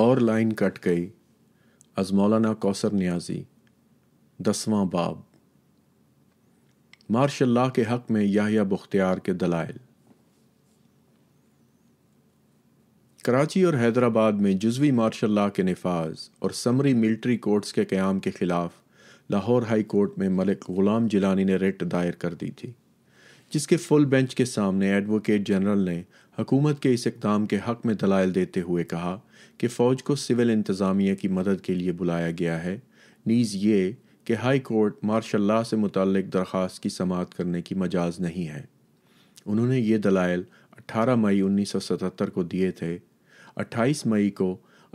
और line cut गई अजमौलाना कौसर न्याजी दसवां बाब मार्शल्ला के हक में याहिया बुख्तियार के दलाइल कराची और हैदराबाद में जुजवी ला के नफाज और समरी मिलिट्री कोर्ट्स के क्याम के खिलाफ लाहौर हाई कोर्ट में मलिक ग़ुलाम जिलानी ने रिट दायर कर दी थी जिसके फुल बेंच के सामने एडवोकेट जनरल ने हकूमत के इस इकदाम के हक में दलाइल देते हुए कहा कि फ़ौज को सिविल इंतज़ामिया की मदद के लिए बुलाया गया है नीज़ ये कि हाई कोर्ट मार्शल से मुतल दरख्वास्त की समात करने की मजाज नहीं है उन्होंने ये दलाइल 18 मई 1977 को दिए थे 28 मई को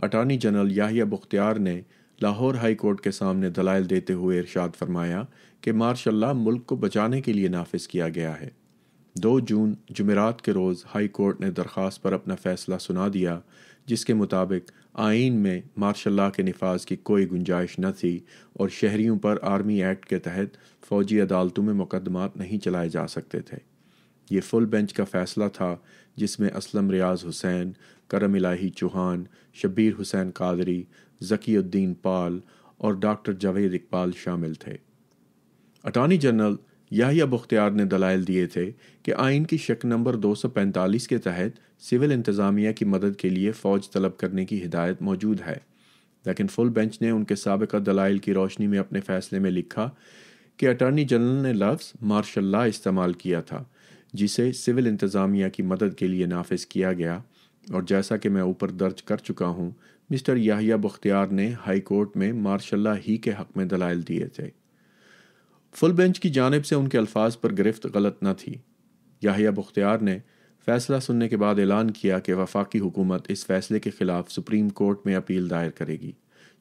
अटॉर्नी जनरल याहिया बुख्तियार ने लाहौर हाई कोर्ट के सामने दलाइल देते हुए इरशाद फरमाया कि मार्शल मुल्क को बचाने के लिए नाफिज किया गया है दो जून जुमेरात के रोज़ हाई कोर्ट ने दरख्वास्त पर अपना फ़ैसला सुना दिया जिसके मुताबिक आइन में मार्शल के नफाज की कोई गुंजाइश न थी और शहरीों पर आर्मी एक्ट के तहत फ़ौजी अदालतों में मुकदमात नहीं चलाए जा सकते थे ये फुल बेंच का फ़ैसला था जिसमें असलम रियाज हुसैन करम इलाही चौहान शबीर हुसैन कादरी जकीउद्दीन पाल और डॉक्टर जावेद इकबाल शामिल थे अटॉर्नी जनरल याहिया अख्तियार ने दलाइल दिए थे कि आइन की शक नंबर दो सौ पैंतालीस के तहत सिविल इंतज़ामिया की मदद के लिए फ़ौज तलब करने की हिदायत मौजूद है लेकिन फुल बेंच ने उनके सबका दलाइल की रोशनी में अपने फ़ैसले में लिखा कि अटॉर्नी जनरल ने लफ्ज़ मार्शल इस्तेमाल किया था जिसे सिविल इंतज़ामिया की मदद के लिए नाफज किया गया और जैसा कि मैं ऊपर दर्ज कर चुका हूँ मिस्टर याहिया बख्तियार ने हाई कोर्ट में मार्शल ही के हक़ में दलाइल दिए थे फुल बेंच की जानब से उनके अल्फाज पर गिरफ्त गलत न थी याहिया बुख्तियार ने फैसला सुनने के बाद ऐलान किया कि वफाकी हुकूमत इस फैसले के खिलाफ सुप्रीम कोर्ट में अपील दायर करेगी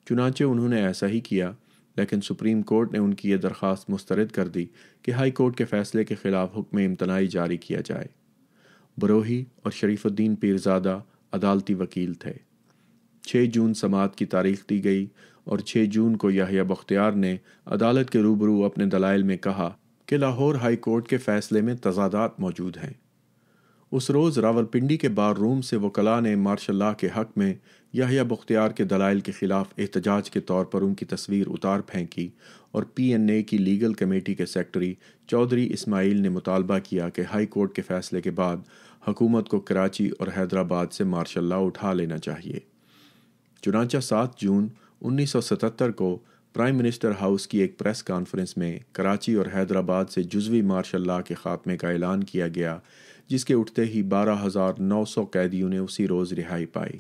चुनाचे उन्होंने ऐसा ही किया लेकिन सुप्रीम कोर्ट ने उनकी ये दरख्वास्त मुस्तरद कर दी कि हाई कोर्ट के फैसले के खिलाफ हुक्म इम्तनाई जारी किया जाए बरोही और शरीफुद्दीन पीरजादा अदालती वकील थे छः जून समात की तारीख दी गई और 6 जून को याहिया बख्तियार ने अदालत के रूबरू अपने दलाइल में कहा कि लाहौर हाई कोर्ट के फैसले में तजादात मौजूद हैं उस रोज़ रावलपिंडी के बार रूम से वकला ने मार्शल ला के हक में याहिया बख्तियार के दलाइल के ख़िलाफ़ एहतजाज के तौर पर उनकी तस्वीर उतार फेंकी और पी एन ए की लीगल कमेटी के सेक्रटरी चौधरी इसमाइल ने मुतालबा किया कि हाई कोर्ट के फैसले के बाद हकूमत को कराची और हैदराबाद से मार्शल ला उठा लेना चाहिए चुनाचा सात जून 1977 को प्राइम मिनिस्टर हाउस की एक प्रेस कॉन्फ्रेंस में कराची और हैदराबाद से जुजवी मार्शल ला के खात्मे का ऐलान किया गया जिसके उठते ही 12,900 कैदियों ने उसी रोज़ रिहाई पाई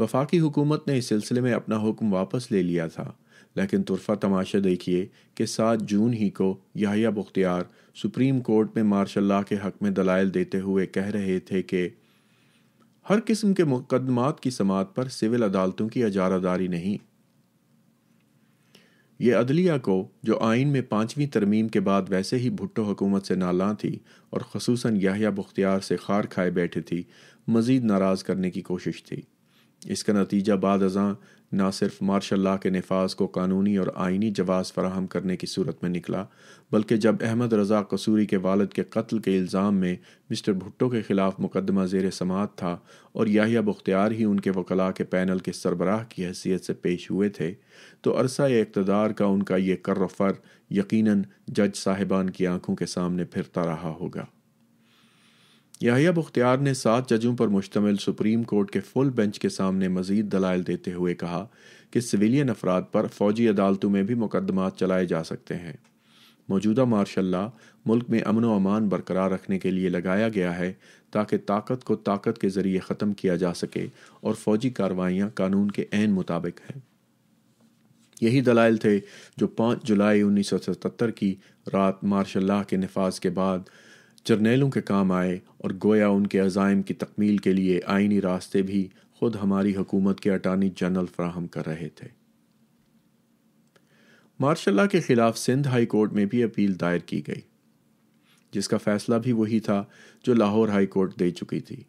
वफाकी हुकूमत ने इस सिलसिले में अपना हुक्म वापस ले लिया था लेकिन तुरफा तमाशा देखिए कि सात जून ही को याहिया बख्तियार सुप्रीम कोर्ट में मार्शल ला के हक में दलाइल देते हुए कह रहे थे कि हर किस्म के मुकदमात की समात पर सिविल अदालतों की अजारादारी नहीं ये अदलिया को जो आइन में पांचवी तरमीम के बाद वैसे ही भुट्टो हुकूमत से नाला थी और खसूस याहिया बुख्तियार से खार खाए बैठी थी मज़ीद नाराज़ करने की कोशिश थी इसका नतीजा बाद अजा न सिर्फ मार्शल ला के नफाज को कानूनी और आइनी जवाज़ फराहम करने की सूरत में निकला बल्कि जब अहमद रज़ा कसूरी के वालद के कत्ल के इल्ज़ाम में मिस्टर भुट्टो के ख़िलाफ़ मुकदमा जेर समात था और याहिया बुख्तियार ही उनके वकला के पैनल के सरबराह की हैसियत से पेश हुए थे तो अरसा इकतदार का उनका ये कर्रफर यकीनन जज साहिबान की आंखों के सामने फिरता रहा होगा याहिया अख्तियार ने सात जजों पर मुश्तम सुप्रीम कोर्ट के फुल बेंच के सामने मजीद दलाइल देते हुए कहा कि सिविलियन अफराद पर फौजी अदालतों में भी मुकदमा चलाए जा सकते हैं मौजूदा मार्शल मुल्क में अमन व अमान बरकरार रखने के लिए लगाया गया है ताकि ताकत को ताकत के ज़रिए ख़त्म किया जा सके और फौजी कार्रवाइयाँ कानून के एन मुताबिक हैं यही दलाइल थे जो पाँच जुलाई उन्नीस सौ सतहत्तर की रात मार्शल के नफाज के बाद जर्नेलों के काम आए और गोया उनके अजायम की तकमील के लिए आइनी रास्ते भी खुद हमारी हुकूमत के अटार्नी जनरल फ्राहम कर रहे थे मार्शल के खिलाफ सिंध हाई कोर्ट में भी अपील दायर की गई जिसका फैसला भी वही था जो लाहौर हाई कोर्ट दे चुकी थी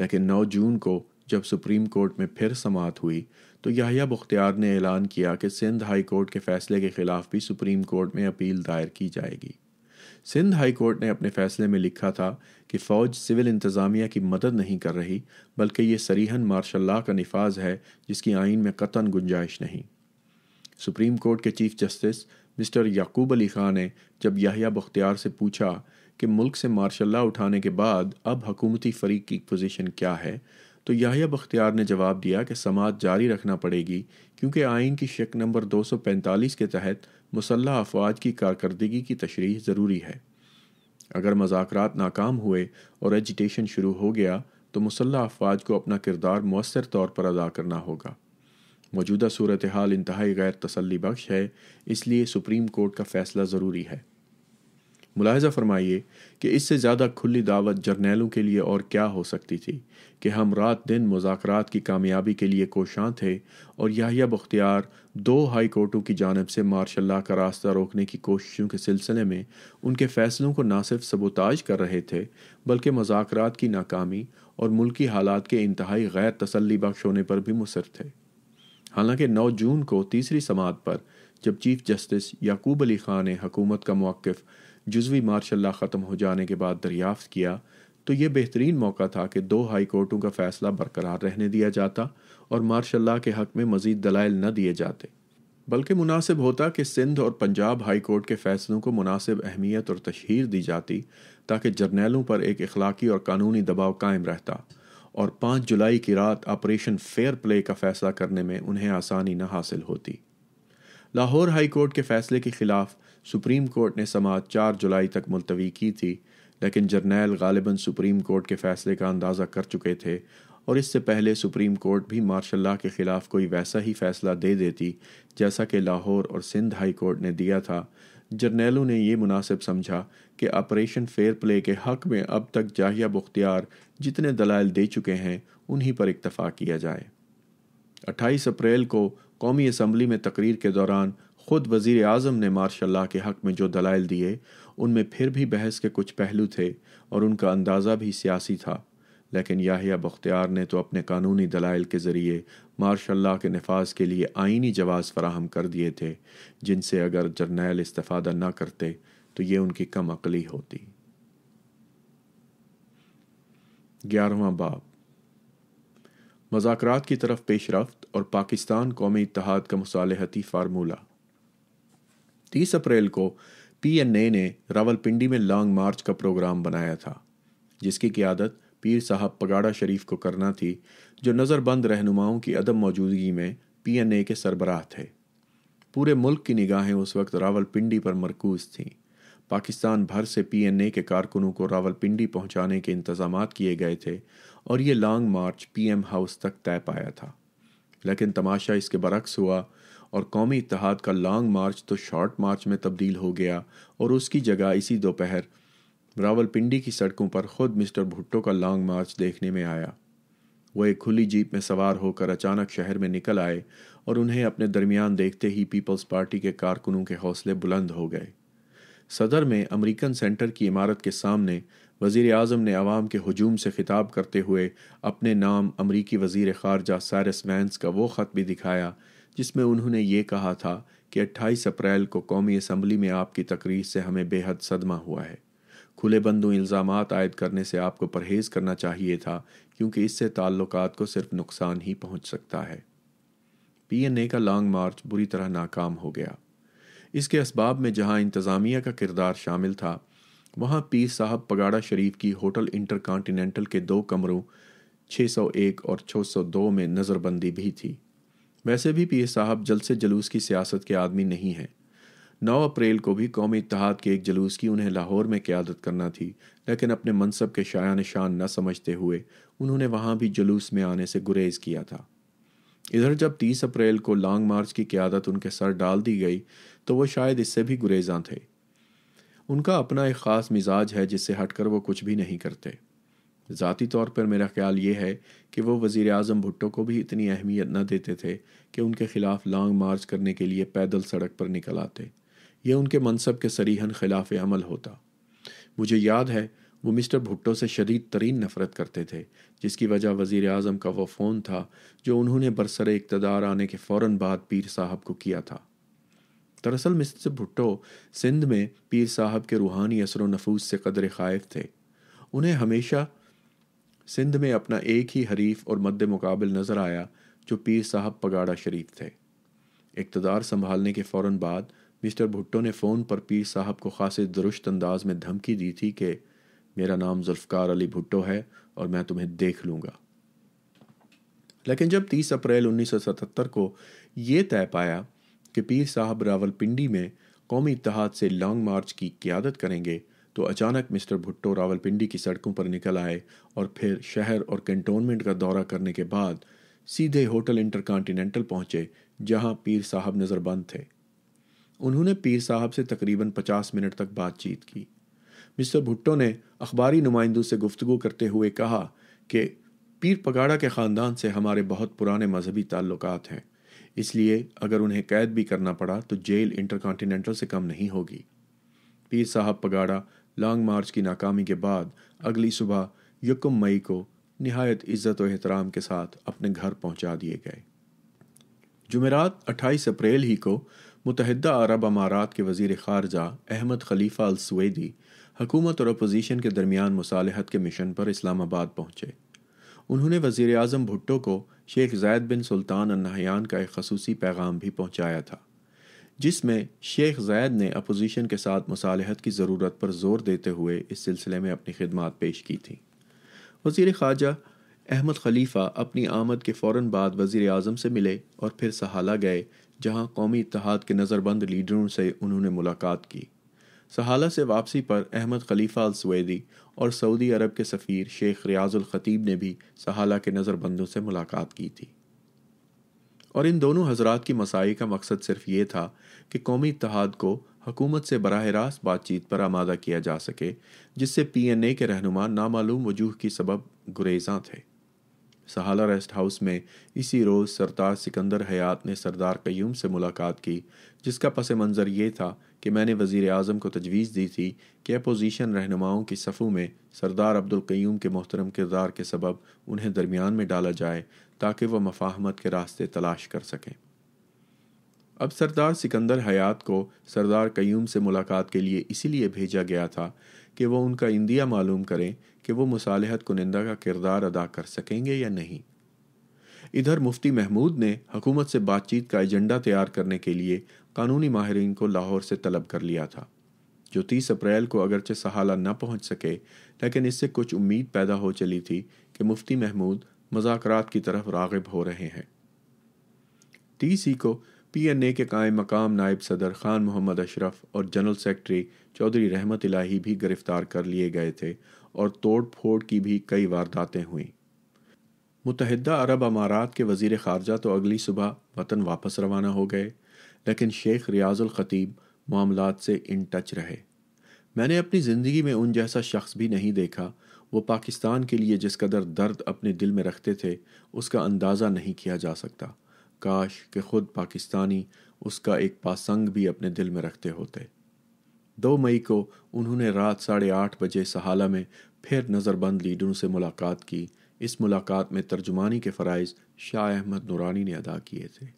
लेकिन 9 जून को जब सुप्रीम कोर्ट में फिर समात हुई तो याहिया बुख्तियार ने ऐलान किया कि सिंध हाई कोर्ट के फैसले के खिलाफ भी सुप्रीम कोर्ट में अपील दायर की जाएगी सिंध हाई कोर्ट ने अपने फैसले में लिखा था कि फ़ौज सिविल इंतज़ामिया की मदद नहीं कर रही बल्कि ये सरीहन मार्शल का नफाज है जिसकी आइन में कतन गुंजाइश नहीं सुप्रीम कोर्ट के chief justice mister Yaqub Ali Khan ने जब याहिया बख्तियार से पूछा कि मुल्क से मार्शल उठाने के बाद अब हकूमती फरीक की पोजीशन क्या है तो याहिया बख्तियार ने जवाब दिया कि समाज जारी रखना पड़ेगी क्योंकि आइन की शक नंबर 245 के तहत मुसल्ह अफवाज की कारकरदगी की तशरी ज़रूरी है अगर मजाक नाकाम हुए और एजिटेशन शुरू हो गया तो मुसल्ह अफवाज को अपना किरदार मौसर तौर पर अदा करना होगा मौजूदा सूरत हाल इंतहा गैर तसली बख्श है इसलिए सुप्रीम कोर्ट का फ़ैसला ज़रूरी है मुलाहजा फरमाइए कि इससे ज़्यादा खुली दावत जर्नैलों के लिए और क्या हो सकती थी कि हम रात दिन मुजाकर की कामयाबी के लिए कोशां थे और याहिया बख्तियार दो हाई कोर्टों की जानब से मार्शल का रास्ता रोकने की कोशिशों के सिलसिले में उनके फैसलों को ना सिर्फ सबोताज कर रहे थे बल्कि मजाक की नाकामी और मुल्की हालात के इंतहाई गैर तसली बख्श होने पर भी मुसर थे हालांकि 9 जून को तीसरी समात पर जब चीफ जस्टिस याकूब अली खान ने हकूमत का मौक़ जुजवी मार्शल ख़त्म हो जाने के बाद दरियाफ्त किया तो ये बेहतरीन मौका था कि दो हाई कोर्टों का फैसला बरकरार रहने दिया जाता और मार्शल के हक में मजीद दलाइल न दिए जाते बल्कि मुनासिब होता कि सिंध और पंजाब हाई कोर्ट के फैसलों को मुनासिब अहमियत और तशहर दी जाती ताकि जर्नैलों पर एक अखलाकी और कानूनी दबाव कायम रहता और पाँच जुलाई की रात ऑपरेशन फेयर प्ले का फैसला करने में उन्हें आसानी न हासिल होती लाहौर हाई कोर्ट के फैसले के खिलाफ सुप्रीम कोर्ट ने समाज चार जुलाई तक मुलतवी की थी लेकिन जर्नैल गालिबा सुप्रीम कोर्ट के फैसले का अंदाज़ा कर चुके थे और इससे पहले सुप्रीम कोर्ट भी मार्शल के ख़िलाफ़ कोई वैसा ही फैसला दे देती जैसा कि लाहौर और सिंध हाई कोर्ट ने दिया था जर्नैलों ने यह मुनासिब समझा कि ऑपरेशन फेयर प्ले के हक में अब तक जाहिया बख्तियार जितने दलाइल दे चुके हैं उन्हीं पर इतफ़ा किया जाए 28 अप्रैल को कौमी असम्बली में तकरीर के दौरान खुद वजीर अजम ने माशाला के हक में जो दलाइल दिए उनमें फिर भी बहस के कुछ पहलू थे और उनका अंदाज़ा भी सियासी था लेकिन याहिया बख्तियार ने तो अपने कानूनी दलाइल के ज़रिए मार्शाला के नफाज के लिए आइनी जवाज़ फराहम कर दिए थे जिनसे अगर जर्नैल इस्तफादा ना करते तो ये उनकी कम अकली होती ग्यारहवा बाब मजाक की तरफ पेशरफ और पाकिस्तान कौमी इतिहाद का मसालहती फार्मूला तीस अप्रैल को पीएनए ने रावलपिंडी में लॉन्ग मार्च का प्रोग्राम बनाया था जिसकी क्यादत पीर साहब पगाड़ा शरीफ को करना थी जो नज़रबंद रहनुमाओं की अदम मौजूदगी में पीएनए के सरबराह थे पूरे मुल्क की निगाहें उस वक्त रावलपिंडी पर मरकूज थीं पाकिस्तान भर से पीएनए के कारकुनों को रावलपिंडी पहुंचाने के इंतजाम किए गए थे और ये लॉन्ग मार्च पीएम हाउस तक तय पाया था लेकिन तमाशा इसके बरक्स हुआ और कौमी इतिहाद का लॉन्ग मार्च तो शॉर्ट मार्च में तब्दील हो गया और उसकी जगह इसी दोपहर रावलपिंडी की सड़कों पर खुद मिस्टर भुट्टो का लॉन्ग मार्च देखने में आया वह एक खुली जीप में सवार होकर अचानक शहर में निकल आए और उन्हें अपने दरमियान देखते ही पीपल्स पार्टी के कारकुनों के हौसले बुलंद हो गए सदर में अमेरिकन सेंटर की इमारत के सामने वजीर अजम ने आवाम के हजूम से खिताब करते हुए अपने नाम अमरीकी वजीर खारजा सारस वैंस का वो ख़त भी दिखाया जिसमें उन्होंने ये कहा था कि 28 अप्रैल को कौमी असम्बली में आपकी तकरीर से हमें बेहद सदमा हुआ है खुले बंदों इल्ज़ाम आयद करने से आपको परहेज़ करना चाहिए था क्योंकि इससे ताल्लुक को सिर्फ नुकसान ही पहुँच सकता है पी एन ए का लॉन्ग मार्च बुरी तरह नाकाम हो गया इसके इसबाब में जहाँ इंतज़ामिया का किरदार शामिल था वहाँ पी साहब पगाड़ा शरीफ की होटल इंटरकॉन्टिनेंटल के दो कमरों 601 और 602 में नज़रबंदी भी थी वैसे भी पीर साहब जल्द से जलूस की सियासत के आदमी नहीं हैं नौ अप्रैल को भी कौमी इतिहाद के एक जलूस की उन्हें लाहौर में क्यादत करना थी लेकिन अपने मनसब के शाया निशान न समझते हुए उन्होंने वहाँ भी जलूस में आने से गुरेज किया था इधर जब 30 अप्रैल को लॉन्ग मार्च की क्यादत उनके सर डाल दी गई तो वह शायद इससे भी गुरेजा थे उनका अपना एक ख़ास मिजाज है जिससे हटकर वो कुछ भी नहीं करते ज़ाती तौर पर मेरा ख्याल ये है कि वो वज़ी अजम भुट्टो को भी इतनी अहमियत न देते थे कि उनके ख़िलाफ़ लॉन्ग मार्च करने के लिए पैदल सड़क पर निकल आते यह उनके मनसब के सरीहन ख़िलाफ़ अमल होता मुझे याद है वो मिस्टर भुट्टो से शदीद तरीन नफ़रत करते थे जिसकी वजह वज़ी अजम का वो फ़ोन था जो उन्होंने बरसर इकतदार आने के फ़ौर बाद पीर साहब को किया था दरअसल मिस्टर भुट्टो सिंध में पीर साहब के रूहानी असर नफूस से कदर ख़ाइफ थे उन्हें हमेशा सिंध में अपना एक ही हरीफ और मद्द मुकाबल नज़र आया जो पीर साहब पगाड़ा शरीफ थे इकतदार संभालने के फ़ौर बाद मिस्टर भुट्टो ने फ़ोन पर पीर साहब को खासे दुरुस्त अंदाज में धमकी दी थी कि मेरा नाम जुल्फ़कार अली भुट्टो है और मैं तुम्हें देख लूँगा लेकिन जब 30 अप्रैल 1977 को ये तय पाया कि पीर साहब रावलपिंडी में कौमी इतिहाद से लॉन्ग मार्च की क्यादत करेंगे तो अचानक मिस्टर भुट्टो रावलपिंडी की सड़कों पर निकल आए और फिर शहर और कैंटोनमेंट का दौरा करने के बाद सीधे होटल इंटरकॉन्टिनेंटल पहुंचे जहां पीर साहब नज़रबंद थे उन्होंने पीर साहब से तकरीबन पचास मिनट तक बातचीत की मिस्टर भुट्टो ने अखबारी नुमाइंदों से गुफ्तु करते हुए कहा कि पीर पगाड़ा के ख़ानदान से हमारे बहुत पुराने मजहबी ताल्लुक हैं इसलिए अगर उन्हें कैद भी करना पड़ा तो जेल इंटरकॉन्टिनेंटल से कम नहीं होगी पीर साहब पगाड़ा लॉन्ग मार्च की नाकामी के बाद अगली सुबह यकम मई को नहायत इज़्ज़त और एहतराम के साथ अपने घर पहुंचा दिए गए जुमेरात 28 अप्रैल ही को मुतहद अरब अमारात के वजीर खारजा अहमद खलीफा अल सवेदी हकूमत और अपोजीशन के दरमियान मसालहत के मिशन पर इस्लामाबाद पहुंचे उन्होंने वजीर अजम भुट्टो को Sheikh Zayed bin Sultan Nahyan का एक खसूसी पैगाम भी पहुँचाया था जिसमें शेख जैद ने अपोजिशन के साथ मसालहत की ज़रूरत पर जोर देते हुए इस सिलसिले में अपनी खिदमत पेश की थी वजीर ख्वाजा अहमद खलीफा अपनी आमद के फ़ौर बाद वज़ी अजम से मिले और फिर सहाला गए जहाँ कौमी इतिहाद के नज़रबंद लीडरों से उन्होंने मुलाकात की सहाला से वापसी पर अहमद खलीफा अलसवेदी और सऊदी अरब के सफ़ीर शेख रियाज़ुल ख़तीब ने भी सहाला के नज़रबंदों से मुलाकात की थी और इन दोनों हजरात की मसाई का मकसद सिर्फ ये था कि कौमी इतहाद को हकूमत से बरह रास्त बातचीत पर आमादा किया जा सके जिससे पी एन ए के रहनुमा नामालूम वजूह की सबब गुरेजा थे सहाला रेस्ट हाउस में इसी रोज़ सरदार सिकंदर हयात ने सरदार कयूम से मुलाकात की जिसका पस मंज़र ये था कि मैंने वज़ी अजम को तजवीज़ दी थी कि अपोजीशन रहनुमाओं की सफ़ों में सरदार अब्दुल कयूम के मोहतरम किरदार के सबब उन्हें दरमियान में डाला जाए ताकि वह मफाहमत के रास्ते तलाश कर सकें अब सरदार सिकंदर हयात को सरदार कयूम से मुलाकात के लिए इसीलिए भेजा गया था कि वो उनका इंदिया मालूम करें कि वो मुसालहत कुनिंदा का किरदार अदा कर सकेंगे या नहीं इधर मुफ्ती महमूद ने हकूमत से बातचीत का एजेंडा तैयार करने के लिए कानूनी माहरीन को लाहौर से तलब कर लिया था जो तीस अप्रैल को अगरचे सहाला न पहुंच सके लेकिन इससे कुछ उम्मीद पैदा हो चली थी कि मुफ्ती महमूद मजाक की तरफ रागब हो रहे हैं तीस ही को पीएनए के कायम मकाम नायब सदर खान मोहम्मद अशरफ और जनरल सेक्रेटरी चौधरी रहमत इलाही भी गिरफ्तार कर लिए गए थे और तोड़ फोड़ की भी कई वारदातें हुईं मुतहदा अरब अमारात के वजीर खारजा तो अगली सुबह वतन वापस रवाना हो गए लेकिन शेख रियाजुल ख़तीब मामला से इन टच रहे मैंने अपनी ज़िंदगी में उन जैसा शख्स भी नहीं देखा वो पाकिस्तान के लिए जिस कदर दर्द अपने दिल में रखते थे उसका अंदाज़ा नहीं किया जा सकता काश के खुद पाकिस्तानी उसका एक पासंग भी अपने दिल में रखते होते दो मई को उन्होंने रात साढ़े आठ बजे सहाला में फिर नज़रबंद लीडरों से मुलाकात की इस मुलाकात में तर्जुमानी के फ़रज़ शाह अहमद नूरानी ने अदा किए थे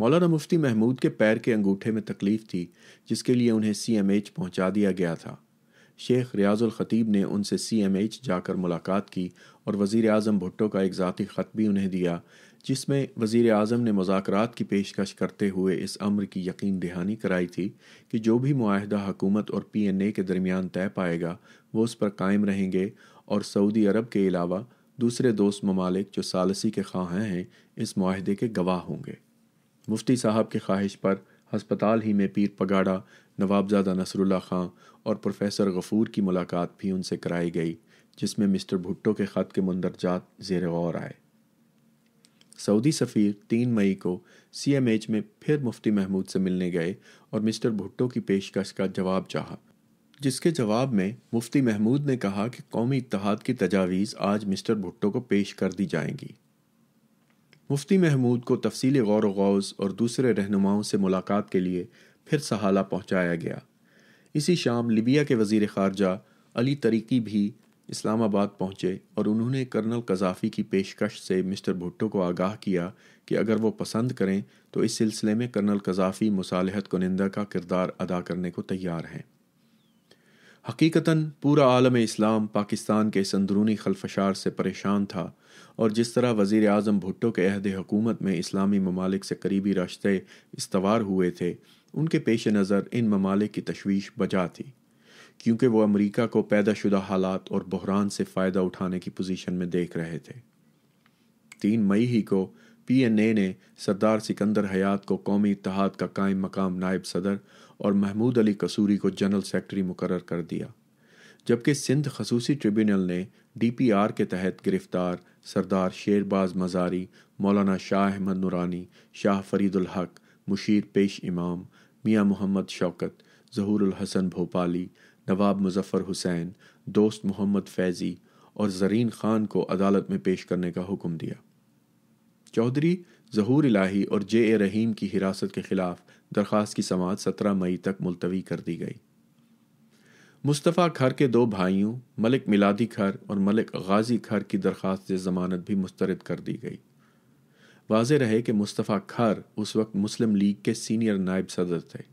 मौलाना मुफ्ती महमूद के पैर के अंगूठे में तकलीफ थी जिसके लिए उन्हें सी एम एच पहुँचा दिया गया था शेख रियाजुल ख़तीब ने उनसे सी एम एच जाकर मुलाकात की और वज़ी अजम भुट्टो का एक ज़ाती ख़त भी उन्हें दिया जिसमें वजीर अजम ने मुजात की पेशकश करते हुए इस अम्र की यकीन दहानी कराई थी कि जो भी माहदा हकूमत और पी एन ए के दरमियान तय पाएगा वो उस पर कायम रहेंगे और सऊदी अरब के अलावा दूसरे दोस्त ममालिक जो सालसी के ख्वाहें हैं इस माहदे के गवाह होंगे मुफ्ती साहब की ख्वाहिश पर हस्पताल ही में पीर पगाड़ा नवाबजादा नसरुल्ला खां और प्रोफेसर गफूर की मुलाकात भी उनसे कराई गई जिसमें मिस्टर भुट्टो के ख़त के मंदरजात जेर गौर आए सऊदी सफ़ीर तीन मई को एच में फिर मुफ्ती महमूद से मिलने गए और मिस्टर भुट्टो की पेशकश का जवाब चाहा जिसके जवाब में मुफ्ती महमूद ने कहा कि कौमी इतिहाद की तजावीज़ आज मिस्टर भुट्टो को पेश कर दी जाएंगी मुफ्ती महमूद को तफसी गौर वौज़ और दूसरे रहनुमाओं से मुलाकात के लिए फिर सहाला पहुँचाया गया इसी शाम लिबिया के वजीर खारजा अली तरीकी भी इस्लामाबाद पहुंचे और उन्होंने कर्नल कजाफी की पेशकश से मिस्टर भुट्टो को आगाह किया कि अगर वो पसंद करें तो इस सिलसिले में कर्नल कजाफी मुसालहत कुनिंदा का किरदार अदा करने को तैयार हैं हकीकता पूरा आलम इस्लाम पाकिस्तान के इस अंदरूनी खलफशार से परेशान था और जिस तरह वजीर अजम भुट्टो के अहद हुकूमत में इस्लामी ममालिक से करीबी रश्ते इस्तवार हुए थे उनके पेश नज़र इन ममालिक की तशवीश बजा थी क्योंकि वो अमेरिका को पैदाशुदा हालात और बहरान से फ़ायदा उठाने की पोजीशन में देख रहे थे तीन मई ही को पीएनए ने सरदार सिकंदर हयात को कौमी इतिहाद का कायम मकाम नायब सदर और महमूद अली कसूरी को जनरल सेक्रेटरी मुकर कर दिया जबकि सिंध खसूसी ट्रिब्यूनल ने डीपीआर के तहत गिरफ्तार सरदार शेरबाज मज़ारी मौलाना शाह अहमद नुरानी शाह फरीदुल हक मुशीर पेश इमाम मियाँ मोहम्मद शौकत जहूरुल हसन भोपाली नवाब मुजफ्फ़र हुसैन दोस्त मोहम्मद फैज़ी और जरीन खान को अदालत में पेश करने का हुक्म दिया चौधरी जहूर इलाही और जे ए रहीम की हिरासत के खिलाफ दरख्वास्त की समाज सत्रह मई तक मुलतवी कर दी गई मुस्तफ़ा खर के दो भाइयों मलिक मिलादी खर और मलिक गाजी खर की दरख्वास्त जमानत भी मुस्तरद कर दी गई वाज रहे कि मुस्तफ़ा खर उस वक्त मुस्लिम लीग के सीनियर नायब सदर थे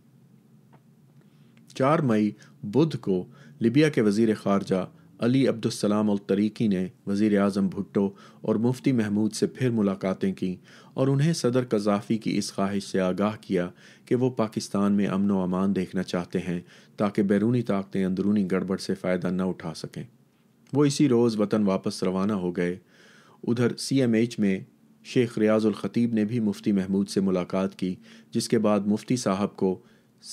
चार मई बुध को लिबिया के वजीर खारजा अली अब्दुलसलाम अल तरीकी ने वज़ी अजम भुट्टो और मुफ्ती महमूद से फिर मुलाकातें की और उन्हें सदर कजाफ़ी की इस ख्वाहिश से आगाह किया कि वो पाकिस्तान में अमन व अमान देखना चाहते हैं ताकि बैरूनी ताकतें अंदरूनी गड़बड़ से फ़ायदा न उठा सकें वो इसी रोज़ वतन वापस रवाना हो गए उधर सी एम एच में शेख रियाज़ुल ख़तीब ने भी मुफ्ती महमूद से मुलाकात की जिसके बाद मुफ्ती साहब को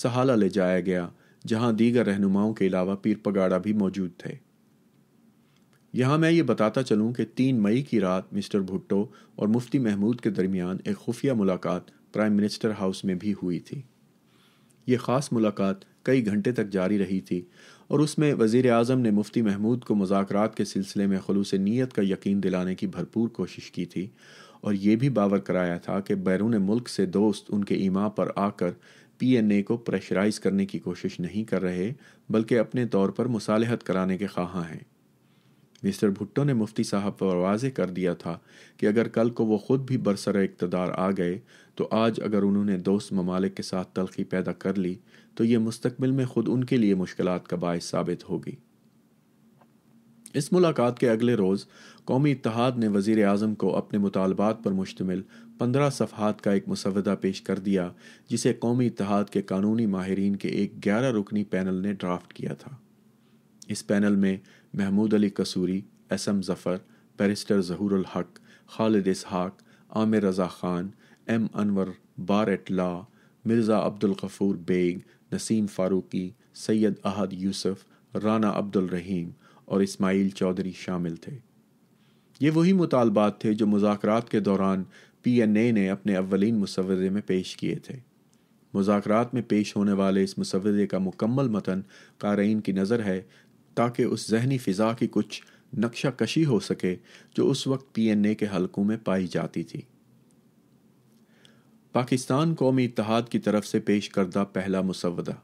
सहाला ले जाया गया जहां दीगर रहनुमाओं के अलावा पीर पगाड़ा भी मौजूद थे यहाँ मैं ये बताता चलूँ कि तीन मई की रात मिस्टर भुट्टो और मुफ्ती महमूद के दरमियान एक खुफिया मुलाकात प्राइम मिनिस्टर हाउस में भी हुई थी ये ख़ास मुलाकात कई घंटे तक जारी रही थी और उसमें वज़ी अजम ने मुफ्ती महमूद को मुजाकर के सिलसिले में खलूस नीयत का यकीन दिलाने की भरपूर कोशिश की थी और ये भी बावर कराया था कि बैरून मुल्क से दोस्त उनके ईमा पर आकर पी एन ए को प्रेशराइज करने की कोशिश नहीं कर रहे बल्कि अपने तौर पर मुसालहत कराने के खा हैं मिस्टर भुट्टो ने मुफ्ती साहब पर वाज कर दिया था कि अगर कल को वो खुद भी बरसर इकतदार आ गए तो आज अगर उन्होंने दोस्त ममालिक के साथ तलखी पैदा कर ली तो ये मुस्तबिल में खुद उनके लिए मुश्किल का बायस साबित होगी इस मुलाकात के अगले रोज़ कौमी इतिहाद ने वज़ी अजम को अपने मुतालबात पर मुश्तमिल पंद्रह सफहत का एक मुसवदा पेश कर दिया जिसे कौमी इतिहाद के कानूनी माहरीन के एक ग्यारह रुकनी पैनल ने ड्राफ्ट किया था इस पैनल में Mahmud Ali Kasuri S M Zafar barrister Zahoor Haq Khalid Ishaq Aamir Raza Khan M Anwar bar at law Mirza Abdul Baig Naseem Farooqi Syed Ahad Yusuf Rana Abdul Rahim और इसमाइल चौधरी शामिल थे ये वही मुतालबात थे जो मुजाकर के दौरान पी एन ए ने अपने अवलिन मुसवदे में पेश किए थे मुजात में पेश होने वाले इस मुसवदे का मुकम्मल मतन कारइन की नज़र है ताकि उस जहनी फ़िज़ा की कुछ नक्शा कशी हो सके जो उस वक्त पी एन ए के हलकों में पाई जाती थी पाकिस्तान कौमी इतिहाद की तरफ से पेश करदा पहला मुसवदा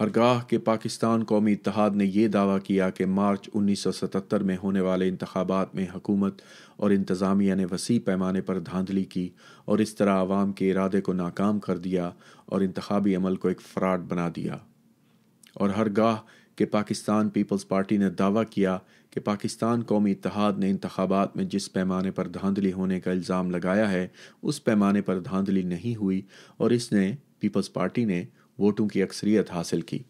हरगाह के पाकिस्तान कौमी इतिहाद ने यह दावा किया कि मार्च 1977 में होने वाले इंतबात में हुकूमत और इंतज़ामिया ने वसी पैमाने पर धांधली की और इस तरह आवाम के इरादे को नाकाम कर दिया और इंतबी अमल को एक फ्राड बना दिया और हरगाह के पाकिस्तान पीपल्स पार्टी ने दावा किया कि पाकिस्तान कौमी इतिहाद ने इंतबात में जिस पैमाने पर धांधली होने का इल्ज़ाम लगाया है उस पैमाने पर धांधली नहीं हुई और इसने पीपल्स पार्टी ने वोटों की अक्सरियत हासिल की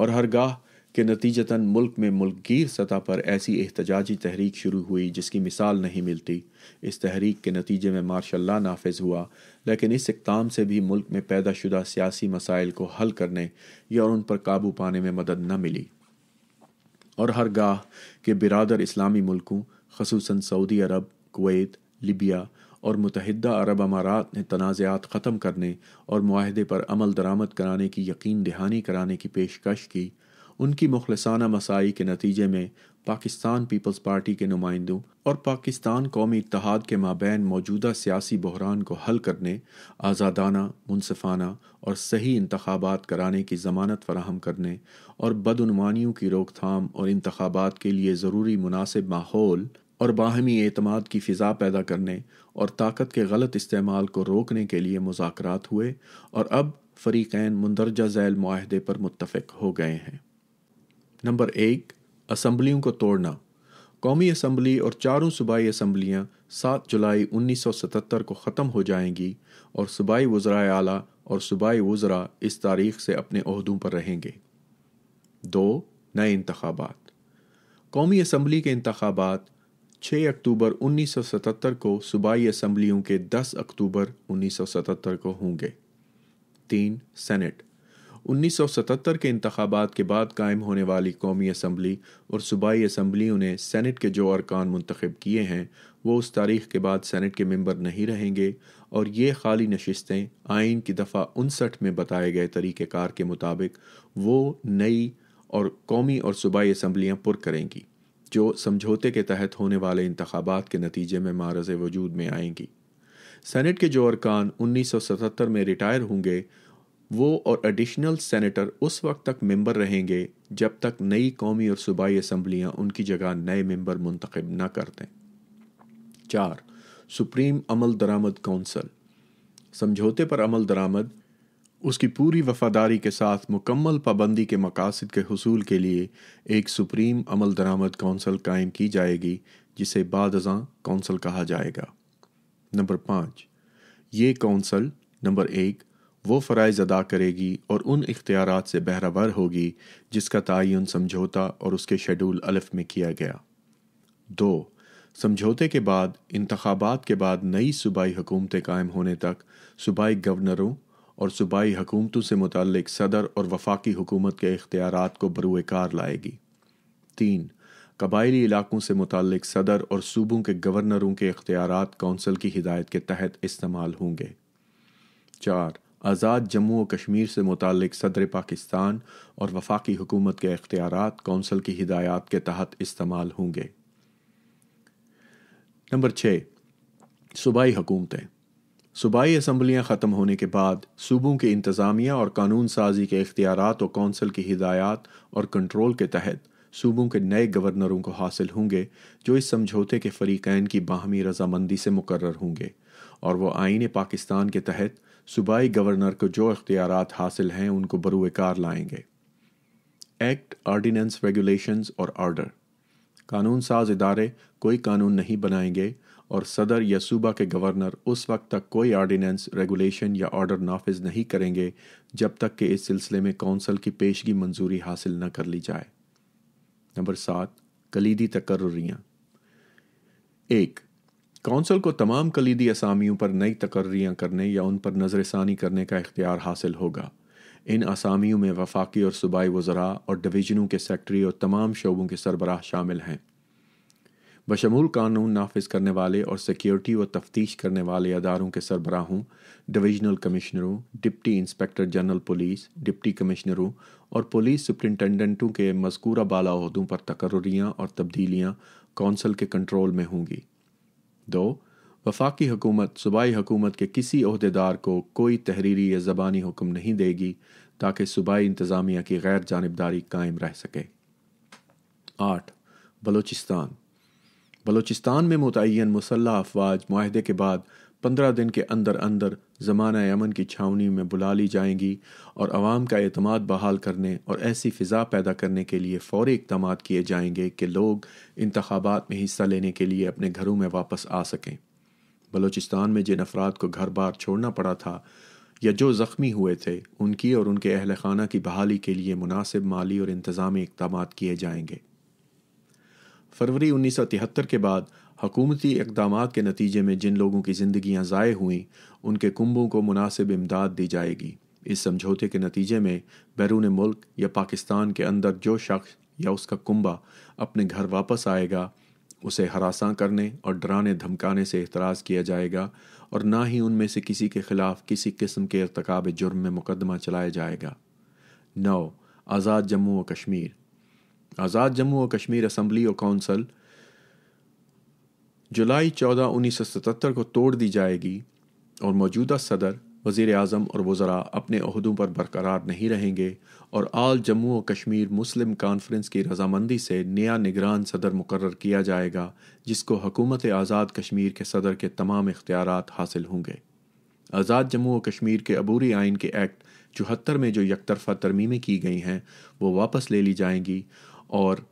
और हर गाह के नतीजतन मुल्क में मुल्कगीर सतह पर ऐसी एहतजाजी तहरीक शुरू हुई जिसकी मिसाल नहीं मिलती इस तहरीक के नतीजे में मार्शल नाफिज हुआ लेकिन इस इकदाम से भी मुल्क में पैदा शुदा सियासी मसाइल को हल करने या उन पर काबू पाने में मदद न मिली और हर गाह के बिरादर इस्लामी मुल्कों खसूस सऊदी अरब कुवैत लिबिया और मुतहदा अरब अमारात ने तनाज़ात ख़त्म करने और माहदे पर अमल दरामद कराने की यकीन दहानी कराने की पेशकश की उनकी मुखलसाना मसाई के नतीजे में पाकिस्तान पीपल्स पार्टी के नुमाइंदों और पाकिस्तान कौमी इतिहाद के माबैन मौजूदा सियासी बहरान को हल करने आज़ादाना मुनफाना और सही इंतबात कराने की ज़मानत फराहम करने और बदनमानियों की रोकथाम और इंतबात के लिए ज़रूरी मुनासिब माहौल और बाहमी अतमाद की फ़िज़ा पैदा करने और ताकत के गलत इस्तेमाल को रोकने के लिए मुजाकरात हुए और अब फ़रीक़ैन मंदरजा झैल माहदे पर मुतफ़ हो गए हैं नंबर एक असम्बलियों को तोड़ना कौमी असम्बली और चारों सूबाई असम्बलियाँ सात जुलाई उन्नीस सौ सतहत्तर को ख़त्म हो जाएंगी और सूबाई वज़रा आला और सूबाई वज्रा इस तारीख से अपने अहदों पर रहेंगे दो नए इंतबात कौमी असम्बली के इंतबात 6 अक्टूबर 1977 को सूबाई असम्बलियों के 10 अक्टूबर 1977 को होंगे तीन सेनेट 1977 के इंतबात के बाद कायम होने वाली कौमी असम्बली और सूबाई असम्बलियों ने सेनेट के जो अरकान मंतखब किए हैं वो उस तारीख के बाद सेनेट के मेंबर नहीं रहेंगे और ये खाली नशस्तें आइन की दफ़ा उनसठ में बताए गए तरीक़ार के मुताबिक वो नई और कौमी और सूबाई असम्बलियाँ पुर करेंगी जो समझौते के तहत होने वाले इंतबात के नतीजे में मारज वजूद में आएंगी सेनेट के जो अरकान 1977 में रिटायर होंगे वो और एडिशनल सेनेटर उस वक्त तक मेंबर रहेंगे जब तक नई कौमी और सूबाई असम्बलियाँ उनकी जगह नए मेंबर मुंतखब न कर दें चार सुप्रीम अमल दरामद कौंसल समझौते पर अमल दरामद उसकी पूरी वफादारी के साथ मुकम्मल पाबंदी के मकासद के हसूल के लिए एक सुप्रीम अमल दरामद कौंसल कायम की जाएगी जिसे बाद अजा कौंसल कहा जाएगा नंबर पाँच ये कौंसल नंबर एक वो फ़रज़ अदा करेगी और उन इख्तियार से बहरावर होगी जिसका तयन समझौता और उसके शेड्यूल अलफ में किया गया दो समझौते के बाद इंतबात के बाद नई सूबाई हुकूमतें कायम होने तक सूबाई गवर्नरों और सूबाई हकूमतों से मुतल सदर और वफाकी हुकूमत के अख्तियार को बरूए लाएगी तीन कबायली इलाकों से मुतल सदर और सूबों के गवर्नरों के अख्तियार कौंसल की हिदायत के तहत इस्तेमाल होंगे चार आज़ाद जम्मू और कश्मीर से मुतल सदर पाकिस्तान और वफाकी हुकूमत के अख्तियार कौंसल की हिदायत के तहत इस्तेमाल होंगे नंबर छः सूबाई हुकूमतें सूबाई असम्बलियाँ ख़त्म होने के बाद सूबों के इंतज़ामिया और कानून साजी के इख्तियार और कौंसल की हिदायत और कंट्रोल के तहत सूबों के नए गवर्नरों को हासिल होंगे जो इस समझौते के फरीकैन की बाहमी रजामंदी से मुकर होंगे और वह आइन पाकिस्तान के तहत सूबाई गवर्नर को जो इख्तियार हासिल हैं उनको बरूकार लाएंगे एक्ट आर्डीनेंस रेगुलेशंस और आर्डर कानून साज इदारे कोई कानून नहीं बनाएंगे और सदर या सूबा के गवर्नर उस वक्त तक कोई आर्डीनेंस रेगुलेशन या ऑर्डर नाफिज नहीं करेंगे जब तक कि इस सिलसिले में कौंसल की पेशगी मंजूरी हासिल न कर ली जाए नंबर सात कलीदी तकर्रियाँ एक कौंसल को तमाम कलीदी असामियों पर नई तकर्रियाँ करने या उन पर नज़रसानी करने का इख्तियार हासिल होगा इन असामियों में वफाकी और सूबाई वज़रा और डिवीजनों के सेक्रटरी और तमाम शोबों के सरबराह शामिल हैं बशमूल कानून नाफिज करने वाले और सिक्योरिटी व तफ्तीश करने वाले अदारों के सरबराहों डिवीजनल कमिश्नरों deputy inspector general police deputy कमिश्नरों और पुलिस सुप्रिंटेंडेंटों के मजकूरा बाला अहदों पर तकर्रियाँ और तब्दीलियाँ कौंसल के कंट्रोल में होंगी दो वफाकी हुकूमत सूबाई हुकूमत के किसी अहदेदार को कोई तहरीरी या ज़बानी हुक्म नहीं देगी ताकि सूबाई इंतज़ामिया की गैर जानबदारी कायम रह सके आठ बलूचिस्तान बलोचिस्तान में मुतन मुसलह अफवाज माहदे के बाद पंद्रह दिन के अंदर अंदर ज़मान अमन की छावनी में बुला ली जाएंगी और आवाम का अतमाद बहाल करने और ऐसी फ़िज़ा पैदा करने के लिए फ़ौरी इकदाम किए जाएंगे कि लोग इंतबात में हिस्सा लेने के लिए अपने घरों में वापस आ सकें बलोचिस्तान में जिन अफराद को घर बार छोड़ना पड़ा था या जो ज़ख्मी हुए थे उनकी और उनके अहल खाना की बहाली के लिए मुनासिब माली और इंतज़ामी इकदाम किए जाएंगे फरवरी 1973 के बाद हकूमती इकदाम के नतीजे में जिन लोगों की ज़िंदगियाँ ज़ाय हुईं उनके कुंबों को मुनासिब इमदाद दी जाएगी इस समझौते के नतीजे में बैरून मुल्क या पाकिस्तान के अंदर जो शख्स या उसका कुंबा अपने घर वापस आएगा उसे हरासा करने और डराने धमकाने से एतराज़ किया जाएगा और ना ही उनमें से किसी के ख़िलाफ़ किसी किस्म के irतकब जुर्म में मुकदमा चलाया जाएगा नौ आज़ाद जम्मू व कश्मीर आज़ाद जम्मू और कश्मीर असम्बली और कौंसल जुलाई चौदह उन्नीस सौ सतहत्तर को तोड़ दी जाएगी और मौजूदा सदर वज़ी अजम और वज़रा अपने अहदों पर बरकरार नहीं रहेंगे और आल जम्मू और कश्मीर मुस्लिम कॉन्फ्रेंस की रजामंदी से नया निगरान सदर मुकर किया जाएगा जिसको हकूमत आज़ाद कश्मीर के सदर के तमाम इख्तियार हासिल होंगे आज़ाद जम्मू और कश्मीर के अबूरी आइन के एक्ट चौहत्तर में जो यकतरफा तरमीमें की गई हैं वो वापस ले ली जाएंगी और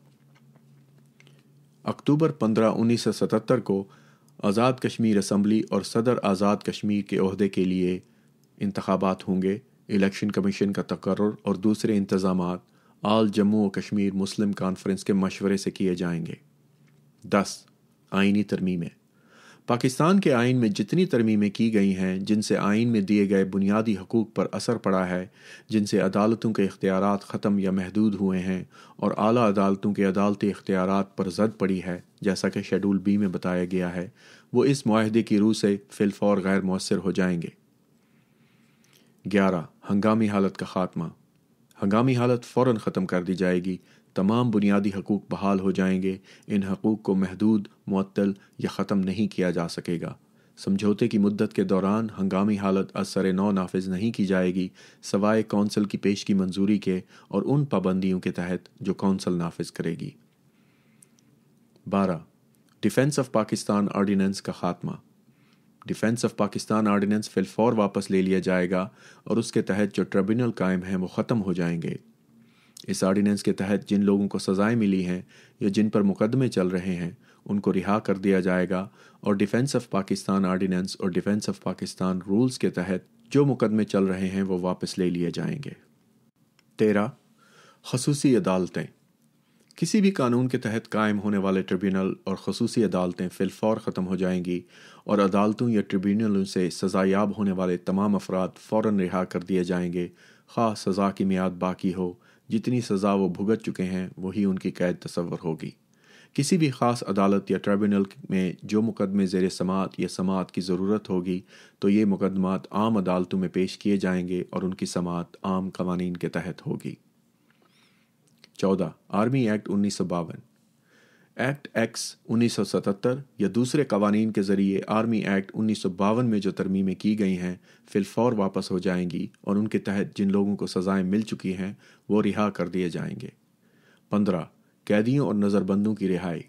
अक्टूबर 15 1977 को आज़ाद कश्मीर असम्बली और सदर आज़ाद कश्मीर के अहदे के लिए इंतबात होंगे इलेक्शन कमीशन का तकर और दूसरे इंतज़ाम आल जम्मू और कश्मीर मुस्लिम कॉन्फ्रेंस के मशवरे से किए जाएंगे दस आइनी तरमीमें पाकिस्तान के आइन में जितनी तरमीमें की गई हैं जिनसे आइन में दिए गए बुनियादी हकूक़ पर असर पड़ा है जिनसे अदालतों के अख्तियार ख़त्म या महदूद हुए हैं और आला अदालतों के अदालती अख्तियार पर जद पड़ी है जैसा कि शेड्यूल बी में बताया गया है वो इस माहदे की रूह से फिलफौर गैर मौसर हो जाएंगे ग्यारह हंगामी हालत का खात्मा हंगामी हालत फ़ौर ख़त्म कर दी जाएगी तमाम बुनियादी हकूक़ बहाल हो जाएंगे इन हकूक़ को महदूद मअतल या ख़त्म नहीं किया जा सकेगा समझौते की मुद्दत के दौरान हंगामी हालत असर नौ नाफिज नहीं की जाएगी सवाए कौंसल की पेश की मंजूरी के और उन पाबंदियों के तहत जो कौंसल नाफिज करेगी बारह डिफेंस ऑफ पाकिस्तान आर्डीनेंस का खात्मा डिफेंस ऑफ पाकिस्तान आर्डीनेंस फिलफौर वापस ले लिया जाएगा और उसके तहत जो ट्रिब्यूनल कायम हैं वो ख़त्म हो जाएंगे इस ऑर्डिनेंस के तहत जिन लोगों को सजाएं मिली हैं या जिन पर मुकदमे चल रहे हैं उनको रिहा कर दिया जाएगा और डिफेंस ऑफ पाकिस्तान ऑर्डिनेंस और डिफेंस ऑफ पाकिस्तान रूल्स के तहत जो मुकदमे चल रहे हैं वो वापस ले लिए जाएंगे तेरह खसूसी अदालतें किसी भी कानून के तहत कायम होने वाले ट्रिब्यूनल और खसूसी अदालतें फिलफौर ख़त्म हो जाएंगी और अदालतों या ट्रिब्यूनलों से सजायाब होने वाले तमाम अफराद फ़ौर रिहा कर दिए जाएंगे खास सज़ा की मियाद बाकी हो जितनी सज़ा वो भुगत चुके हैं वही उनकी कैद तस्वर होगी किसी भी ख़ास अदालत या ट्रिब्यूनल में जो मुकदमे ज़ेर समात या समात की ज़रूरत होगी तो ये मुकदमात आम अदालतों में पेश किए जाएंगे और उनकी समात आम कवानीन के तहत होगी चौदह आर्मी एक्ट उन्नीस सौ बावन एक्ट एक्स 1977 या दूसरे कवानीन के ज़रिए आर्मी एक्ट उन्नीस में जो तरमीमें की गई हैं फिलफौर वापस हो जाएंगी और उनके तहत जिन लोगों को सज़ाएं मिल चुकी हैं वो रिहा कर दिए जाएंगे पंद्रह कैदियों और नज़रबंदों की रिहाई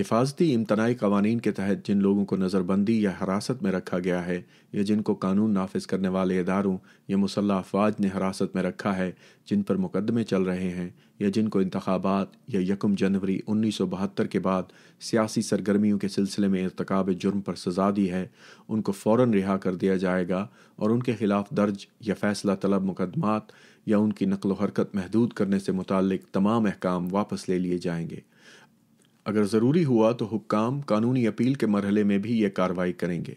हिफाजती इम्तनाई कवानीन के तहत जिन लोगों को नज़रबंदी या हिरासत में रखा गया है या जिनको कानून नाफिज करने वाले इदारों या मुसल्ह अफवाज ने हिरासत में रखा है जिन पर मुकदमे चल रहे हैं या जिनको इंतबात या यकम जनवरी उन्नीस सौ बहत्तर के बाद सियासी सरगर्मियों के सिलसिले में इरतकब जुर्म पर सजा दी है उनको फ़ौर रिहा कर दिया जाएगा और उनके खिलाफ दर्ज या फैसला तलब मुकदमात या उनकी नकल हरकत महदूद करने से मुतल तमाम अहकाम वापस ले लिए जाएंगे अगर ज़रूरी हुआ तो हुक्काम कानूनी अपील के मरहले में भी ये कार्रवाई करेंगे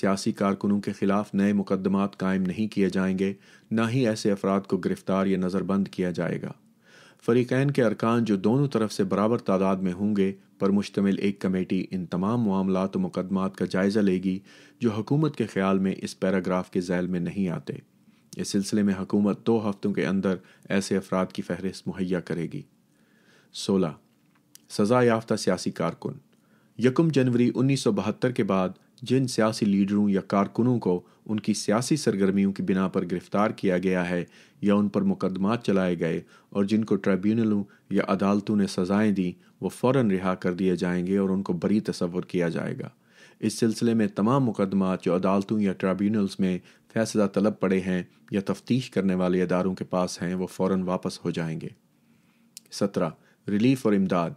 सियासी कारकुनों के खिलाफ नए मुकदमात कायम नहीं किए जाएंगे ना ही ऐसे अफराद को गिरफ्तार या नज़रबंद किया जाएगा फरीकैन के अरकान जो दोनों तरफ से बराबर तादाद में होंगे पर मुश्तमिल एक कमेटी इन तमाम मामला व मुकदमात का जायज़ा लेगी जो हुकूमत के ख्याल में इस पैराग्राफ के जैल में नहीं आते इस सिलसिले में हुकूमत दो हफ्तों के अंदर ऐसे अफराद की फहरिस्त मुहैया करेगी सोलह सजा याफ्ता सियासी कारकुन यकम जनवरी 1972 के बाद जिन सियासी लीडरों या कारकुनों को उनकी सियासी सरगर्मियों की बिना पर गिरफ्तार किया गया है या उन पर मुकदमा चलाए गए और जिनको ट्रिब्यूनलों या अदालतों ने सजाएं दी वो फ़ौर रिहा कर दिए जाएंगे और उनको बरी तस्वर किया जाएगा इस सिलसिले में तमाम मुकदमा जो अदालतों या ट्रिब्यूनल्स में फैसला तलब पड़े हैं या तफ्तीश करने वाले अदारों के पास हैं वो फ़ौर वापस हो जाएंगे सत्रह रिलीफ और इमदाद